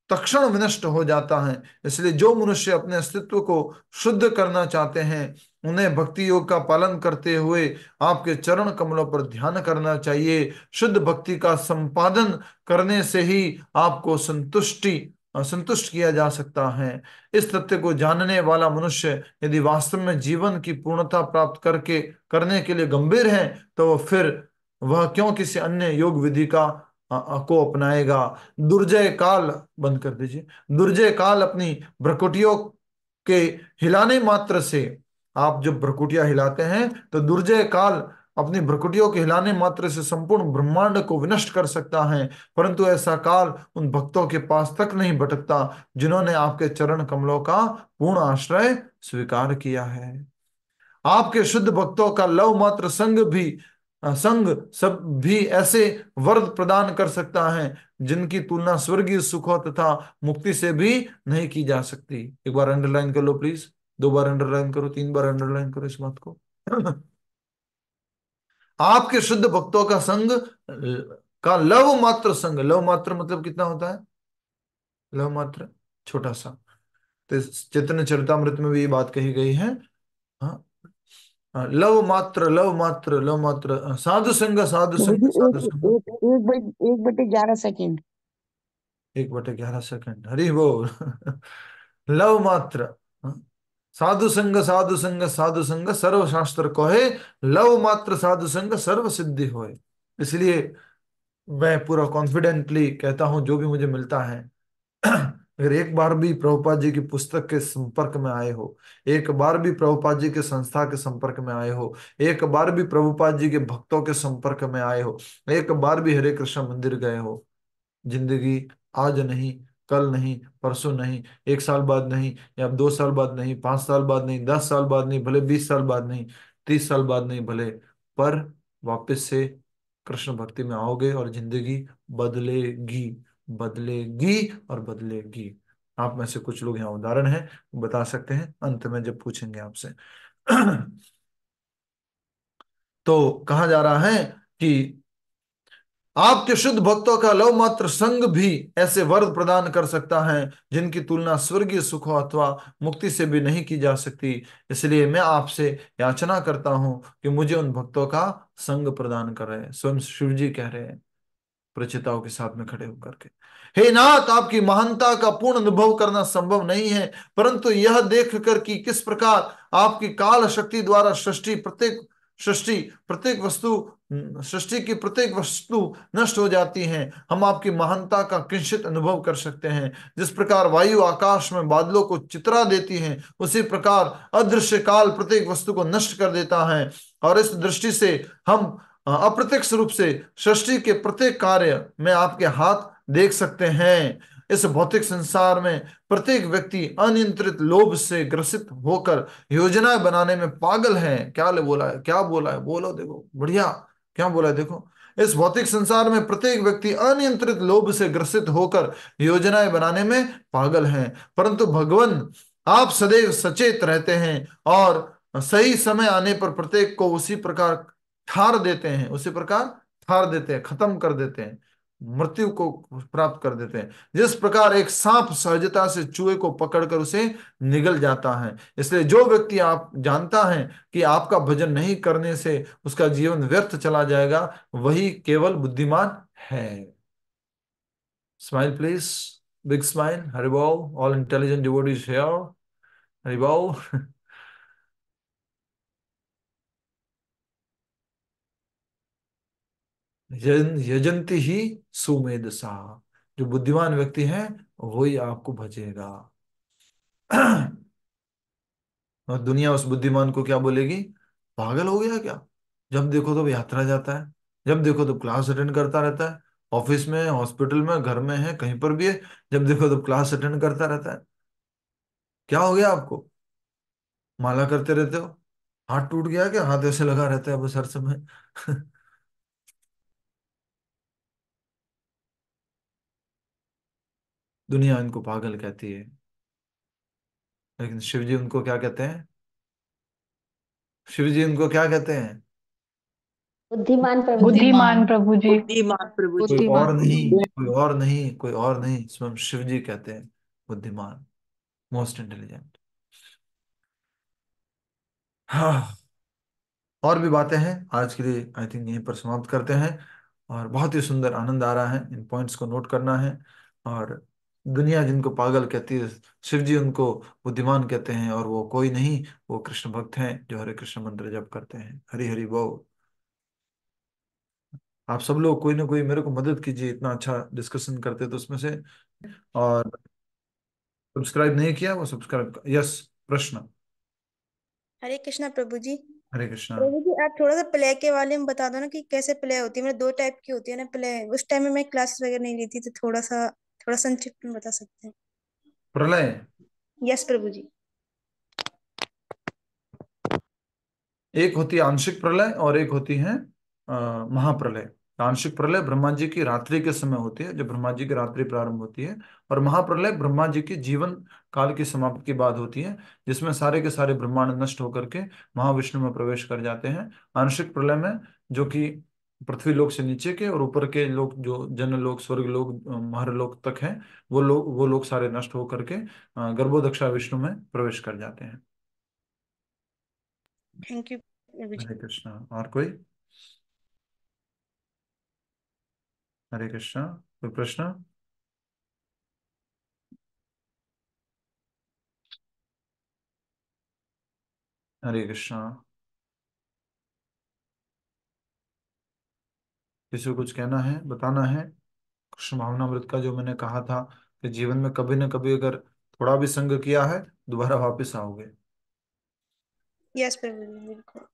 तक्षण विनष्ट हो जाता है इसलिए जो मनुष्य अपने अस्तित्व को शुद्ध करना चाहते हैं उन्हें भक्ति योग का पालन करते हुए आपके चरण कमलों पर ध्यान करना चाहिए शुद्ध भक्ति का संपादन करने से ही आपको संतुष्टि संतुष्ट किया जा सकता है इस तथ्य को जानने वाला मनुष्य यदि वास्तव में जीवन की पूर्णता प्राप्त करके करने के लिए गंभीर है तो वह फिर वह क्यों किसी अन्य योग विधि का को अपनाएगा दुर्जय काल बंद कर दीजिए दुर्जय काल अपनी भ्रकुटियों के हिलाने मात्र से आप जब भ्रकुटिया हिलाते हैं तो दुर्जय काल अपनी भ्रकुटियों के हिलाने मात्र से संपूर्ण ब्रह्मांड को विनष्ट कर सकता है परंतु ऐसा काल उन भक्तों के पास तक नहीं भटकता जिन्होंने आपके चरण कमलों का पूर्ण आश्रय स्वीकार किया है आपके शुद्ध भक्तों का लव मात्र संग भी संग सब भी ऐसे वर्द प्रदान कर सकता है जिनकी तुलना स्वर्गीय सुखों तथा मुक्ति से भी नहीं की जा सकती एक बार अंडरलाइन कर लो प्लीज दो बार अंडरलाइन करो तीन बार अंडरलाइन करो इस बात को आपके शुद्ध भक्तों का संग का लव मात्र संग लव मात्र मतलब कितना होता है लव मात्र छोटा सा तो चैतन्य चरितमृत में भी ये बात कही गई है हाँ। हाँ, लव मात्र लव मात्र लव मात्र हाँ, साधु संग साधु संग साधु एक बटे ग्यारह सेकेंड एक बटे ग्यारह सेकेंड हरी बोल लव मात्र साधु संग साधु संग साधु संग सर्व शास्त्र कहे लव मात्र साधु संग सर्व सिद्धि होए इसलिए मैं पूरा कॉन्फिडेंटली कहता हूं जो भी मुझे मिलता है अगर एक बार भी प्रभुपाद जी की पुस्तक के संपर्क में आए हो एक बार भी प्रभुपाद जी के संस्था के संपर्क में आए हो एक बार भी प्रभुपाद जी के भक्तों के संपर्क में आए हो एक बार भी हरे कृष्ण मंदिर गए हो जिंदगी आज नहीं कल नहीं परसों नहीं एक साल बाद नहीं या दो साल बाद नहीं पांच साल बाद नहीं दस साल बाद नहीं भले बीस साल बाद नहीं तीस साल बाद नहीं भले पर वापस से कृष्ण भक्ति में आओगे और जिंदगी बदलेगी बदलेगी और बदलेगी आप में से कुछ लोग यहाँ उदाहरण है बता सकते हैं अंत में जब पूछेंगे आपसे तो कहा जा रहा है कि आपके शुद्ध भक्तों का लव मात्र संग भी ऐसे वर्ग प्रदान कर सकता है जिनकी तुलना स्वर्गीय सुख अथवा मुक्ति से भी नहीं की जा सकती इसलिए मैं आपसे याचना करता हूं कि मुझे उन भक्तों का संग प्रदान रहे स्वयं शिव जी कह रहे हैं प्रचिताओं के साथ में खड़े होकर के हे नाथ आपकी महानता का पूर्ण अनुभव करना संभव नहीं है परंतु यह देख कर कि किस प्रकार आपकी काल शक्ति द्वारा सृष्टि प्रत्येक सृष्टि प्रत्येक वस्तु सृष्टि की प्रत्येक वस्तु नष्ट हो जाती है हम आपकी महानता का किंचित अनुभव कर सकते हैं जिस प्रकार वायु आकाश में बादलों को चित्रा देती है उसी प्रकार अदृश्य काल प्रत्येक वस्तु को नष्ट कर देता है और इस दृष्टि से हम अप्रत्यक्ष रूप से सृष्टि के प्रत्येक कार्य में आपके हाथ देख सकते हैं इस भौतिक संसार में प्रत्येक व्यक्ति अनियंत्रित लोभ से ग्रसित होकर योजनाएं बनाने में पागल है क्या ले बोला है क्या बोला है बोलो देखो बढ़िया क्या बोला देखो इस भौतिक संसार में प्रत्येक व्यक्ति अनियंत्रित लोभ से ग्रसित होकर योजनाएं बनाने में पागल हैं परंतु भगवान आप सदैव सचेत रहते हैं और सही समय आने पर प्रत्येक को उसी प्रकार ठार देते हैं उसी प्रकार ठार देते हैं खत्म कर देते हैं मृत्यु को प्राप्त कर देते हैं जिस प्रकार एक सांप सहजता से चूहे को पकड़कर उसे निगल जाता है इसलिए जो व्यक्ति आप जानता है कि आपका भजन नहीं करने से उसका जीवन व्यर्थ चला जाएगा वही केवल बुद्धिमान है स्माइल प्लीज बिग स्माइल हरिभाव ऑल इंटेलिजेंट डिवोटीज हेयर हरिभाव यजंती ही सुमेध जो बुद्धिमान व्यक्ति है वही आपको भजेगा और दुनिया उस बुद्धिमान को क्या बोलेगी पागल हो गया क्या जब देखो तो यात्रा जाता है जब देखो तो क्लास अटेंड करता रहता है ऑफिस में हॉस्पिटल में घर में है कहीं पर भी है जब देखो तो क्लास अटेंड करता रहता है क्या हो गया आपको माला करते रहते हो हाथ टूट गया क्या हाथ ऐसे लगा रहता है अब सर समय दुनिया इनको पागल कहती है लेकिन शिव जी उनको क्या कहते हैं शिव जी उनको क्या कहते हैं बुद्धिमान प्रभु बुद्धिमान प्रभु जी बुद्धिमान प्रभु जी कोई और नहीं कोई और नहीं कोई और नहीं स्वयं शिव जी कहते हैं बुद्धिमान मोस्ट इंटेलिजेंट हाँ और भी बातें हैं आज के लिए आई थिंक यहीं पर समाप्त करते हैं और बहुत ही सुंदर आनंद आ रहा है इन पॉइंट्स को नोट करना है और दुनिया जिनको पागल कहती है शिव जी उनको बुद्धिमान कहते हैं और वो कोई नहीं वो कृष्ण भक्त हैं जो हरे कृष्ण मंत्र जप करते हैं हरी हरी वो आप सब लोग कोई ना कोई मेरे को मदद कीजिए इतना अच्छा डिस्कशन करते तो उसमें से और सब्सक्राइब नहीं किया वो सब्सक्राइब यस प्रश्न हरे कृष्णा प्रभु जी हरे कृष्णा प्रभु जी आप थोड़ा सा प्ले के वाले में बता दो ना कि कैसे प्ले होती है मेरे दो टाइप की होती है ना प्ले उस टाइम में मैं क्लासेस वगैरह नहीं लेती तो थोड़ा सा थोड़ा संक्षिप्त में बता सकते हैं प्रलय यस प्रभु जी एक होती है आंशिक प्रलय और एक होती है महाप्रलय आंशिक प्रलय ब्रह्मा जी की रात्रि के समय होती है जब ब्रह्मा जी की रात्रि प्रारंभ होती है और महाप्रलय ब्रह्मा जी के जीवन काल की समाप्ति के बाद होती है जिसमें सारे के सारे ब्रह्मांड नष्ट होकर के महाविष्णु में प्रवेश कर जाते हैं आंशिक प्रलय में जो कि पृथ्वी लोक से नीचे के और ऊपर के लोग जो जन लोक स्वर्ग लोक महरलोक तक हैं वो लोग वो लोग सारे नष्ट होकर के गर्भोदक्षा विष्णु में प्रवेश कर जाते हैं थैंक यू हरे कृष्णा और कोई हरे कृष्णा कोई प्रश्न हरे कृष्णा किसी को कुछ कहना है बताना है कृष्ण भावनामृत का जो मैंने कहा था कि जीवन में कभी ना कभी अगर थोड़ा भी संग किया है दोबारा वापस आओगे यस yes,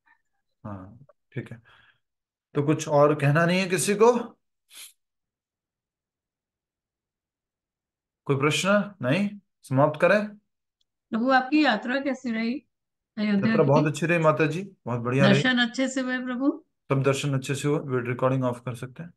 हाँ ठीक है तो कुछ और कहना नहीं है किसी को कोई प्रश्न नहीं समाप्त करें प्रभु तो आपकी यात्रा कैसी रही यात्रा बहुत अच्छी रही माता जी बहुत बढ़िया दर्शन अच्छे से हुए प्रभु सब दर्शन अच्छे से हुआ रिकॉर्डिंग ऑफ कर सकते हैं